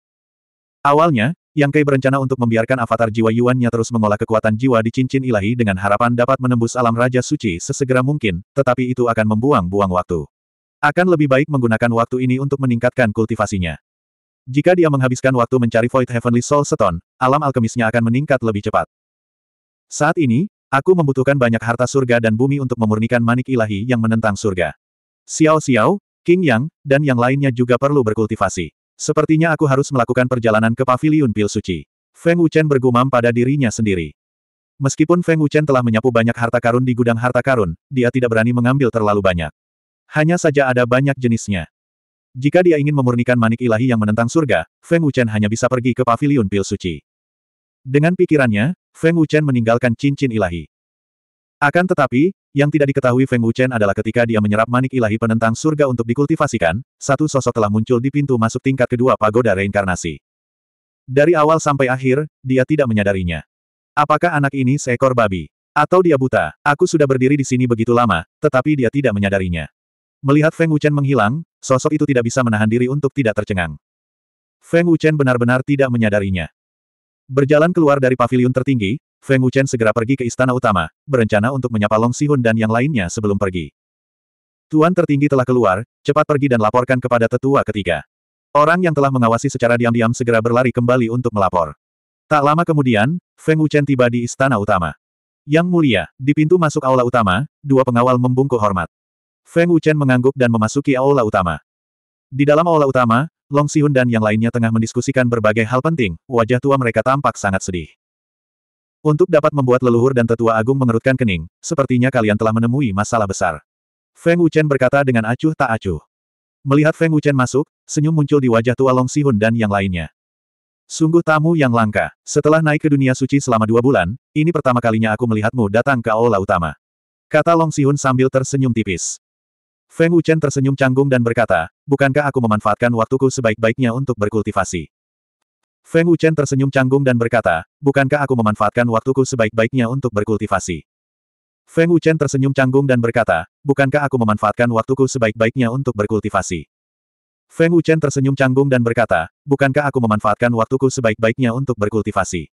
Awalnya, yang Kai berencana untuk membiarkan avatar jiwa Yuannya terus mengolah kekuatan jiwa di cincin ilahi dengan harapan dapat menembus alam Raja Suci sesegera mungkin, tetapi itu akan membuang-buang waktu. Akan lebih baik menggunakan waktu ini untuk meningkatkan kultivasinya. Jika dia menghabiskan waktu mencari Void Heavenly Soul Stone, alam alkemisnya akan meningkat lebih cepat. Saat ini, aku membutuhkan banyak harta surga dan bumi untuk memurnikan manik ilahi yang menentang surga. Xiao Xiao, King Yang, dan yang lainnya juga perlu berkultivasi. Sepertinya aku harus melakukan perjalanan ke paviliun pil suci. Feng Wuchen bergumam pada dirinya sendiri. Meskipun Feng Wuchen telah menyapu banyak harta karun di gudang harta karun, dia tidak berani mengambil terlalu banyak. Hanya saja ada banyak jenisnya. Jika dia ingin memurnikan manik ilahi yang menentang surga, Feng Wuchen hanya bisa pergi ke paviliun pil suci. Dengan pikirannya, Feng Wuchen meninggalkan cincin ilahi. Akan tetapi, yang tidak diketahui Feng Wuchen adalah ketika dia menyerap manik ilahi penentang surga untuk dikultivasikan, satu sosok telah muncul di pintu masuk tingkat kedua pagoda reinkarnasi. Dari awal sampai akhir, dia tidak menyadarinya. Apakah anak ini seekor babi? Atau dia buta? Aku sudah berdiri di sini begitu lama, tetapi dia tidak menyadarinya. Melihat Feng Wuchen menghilang, sosok itu tidak bisa menahan diri untuk tidak tercengang. Feng Wuchen benar-benar tidak menyadarinya. Berjalan keluar dari paviliun tertinggi, Feng Wuchen segera pergi ke istana utama, berencana untuk menyapa Long Sihun dan yang lainnya sebelum pergi. Tuan tertinggi telah keluar, cepat pergi dan laporkan kepada tetua ketiga. Orang yang telah mengawasi secara diam-diam segera berlari kembali untuk melapor. Tak lama kemudian, Feng Wuchen tiba di istana utama. Yang mulia, di pintu masuk aula utama, dua pengawal membungkuk hormat. Feng Wuchen mengangguk dan memasuki aula utama. Di dalam aula utama, Long Siun dan yang lainnya tengah mendiskusikan berbagai hal penting, wajah tua mereka tampak sangat sedih. Untuk dapat membuat leluhur dan tetua agung mengerutkan kening, sepertinya kalian telah menemui masalah besar. Feng Wuchen berkata dengan acuh tak acuh. Melihat Feng Wuchen masuk, senyum muncul di wajah tua Long Sihun dan yang lainnya. Sungguh tamu yang langka. Setelah naik ke dunia suci selama dua bulan, ini pertama kalinya aku melihatmu datang ke aula utama. Kata Long Sihun sambil tersenyum tipis. Feng Wuchen tersenyum canggung dan berkata, bukankah aku memanfaatkan waktuku sebaik-baiknya untuk berkultivasi? Feng Wuchen tersenyum canggung dan berkata, bukankah aku memanfaatkan waktuku sebaik-baiknya untuk berkultivasi? Feng Wuchen tersenyum canggung dan berkata, bukankah aku memanfaatkan waktuku sebaik-baiknya untuk berkultivasi? Feng Wuchen tersenyum canggung dan berkata, bukankah aku memanfaatkan waktuku sebaik-baiknya untuk berkultivasi?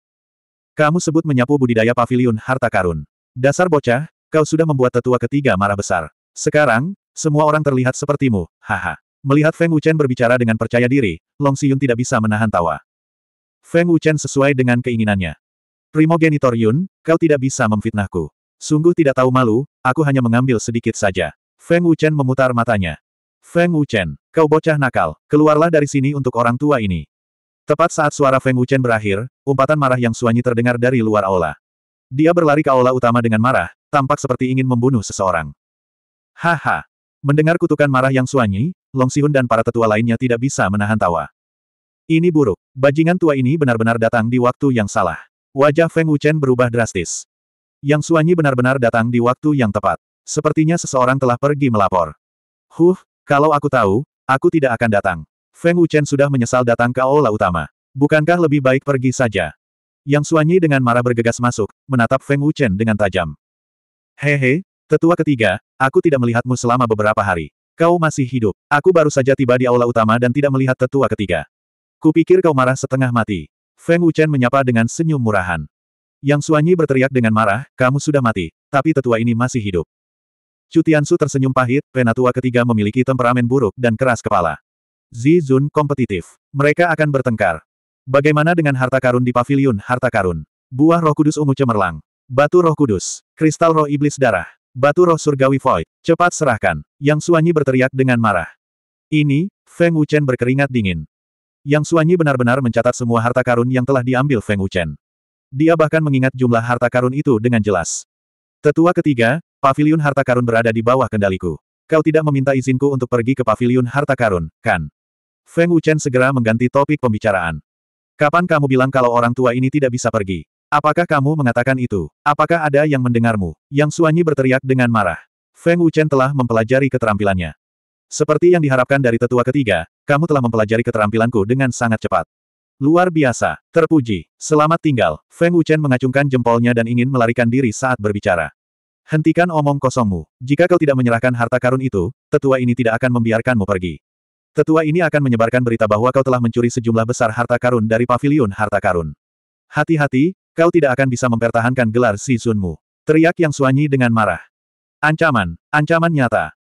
Kamu sebut menyapu budidaya pavilion harta karun. Dasar bocah, kau sudah membuat tetua ketiga marah besar. Sekarang, semua orang terlihat sepertimu, haha. Melihat Feng Wuchen berbicara dengan percaya diri, Long Xiyun tidak bisa menahan tawa. Feng Wuchen sesuai dengan keinginannya. Primogenitor Yun, kau tidak bisa memfitnahku. Sungguh tidak tahu malu, aku hanya mengambil sedikit saja. Feng Wuchen memutar matanya. Feng Wuchen, kau bocah nakal, keluarlah dari sini untuk orang tua ini. Tepat saat suara Feng Wuchen berakhir, umpatan marah yang suanyi terdengar dari luar aula. Dia berlari ke aula utama dengan marah, tampak seperti ingin membunuh seseorang. Haha, Mendengar kutukan marah yang suanyi, Long Sihun dan para tetua lainnya tidak bisa menahan tawa. Ini buruk. Bajingan tua ini benar-benar datang di waktu yang salah. Wajah Feng Wuchen berubah drastis. Yang suanyi benar-benar datang di waktu yang tepat. Sepertinya seseorang telah pergi melapor. Huh, kalau aku tahu, aku tidak akan datang. Feng Wuchen sudah menyesal datang ke aula utama. Bukankah lebih baik pergi saja? Yang suanyi dengan marah bergegas masuk, menatap Feng Wuchen dengan tajam. Hehe, Tetua ketiga, aku tidak melihatmu selama beberapa hari. Kau masih hidup. Aku baru saja tiba di aula utama dan tidak melihat tetua ketiga. Kupikir kau marah setengah mati. Feng Wuchen menyapa dengan senyum murahan. Yang Suanyi berteriak dengan marah, kamu sudah mati, tapi tetua ini masih hidup. Cutiansu tersenyum pahit, penatua ketiga memiliki temperamen buruk dan keras kepala. Zi Zun kompetitif. Mereka akan bertengkar. Bagaimana dengan harta karun di paviliun harta karun? Buah roh kudus ungu cemerlang. Batu roh kudus. Kristal roh iblis darah. Batu roh surgawi void, cepat serahkan. Yang Suanyi berteriak dengan marah. Ini, Feng Wuchen berkeringat dingin. Yang Suanyi benar-benar mencatat semua harta karun yang telah diambil Feng Wuchen. Dia bahkan mengingat jumlah harta karun itu dengan jelas. Tetua ketiga, pavilion harta karun berada di bawah kendaliku. Kau tidak meminta izinku untuk pergi ke pavilion harta karun, kan? Feng Wuchen segera mengganti topik pembicaraan. Kapan kamu bilang kalau orang tua ini tidak bisa pergi? Apakah kamu mengatakan itu? Apakah ada yang mendengarmu? Yang Suanyi berteriak dengan marah. Feng Wuchen telah mempelajari keterampilannya. Seperti yang diharapkan dari tetua ketiga, kamu telah mempelajari keterampilanku dengan sangat cepat. Luar biasa, terpuji, selamat tinggal. Feng Wuchen mengacungkan jempolnya dan ingin melarikan diri saat berbicara. Hentikan omong kosongmu. Jika kau tidak menyerahkan harta karun itu, tetua ini tidak akan membiarkanmu pergi. Tetua ini akan menyebarkan berita bahwa kau telah mencuri sejumlah besar harta karun dari Paviliun harta karun. Hati-hati, kau tidak akan bisa mempertahankan gelar si Sunmu. Teriak Yang Suanyi dengan marah. Ancaman, ancaman nyata.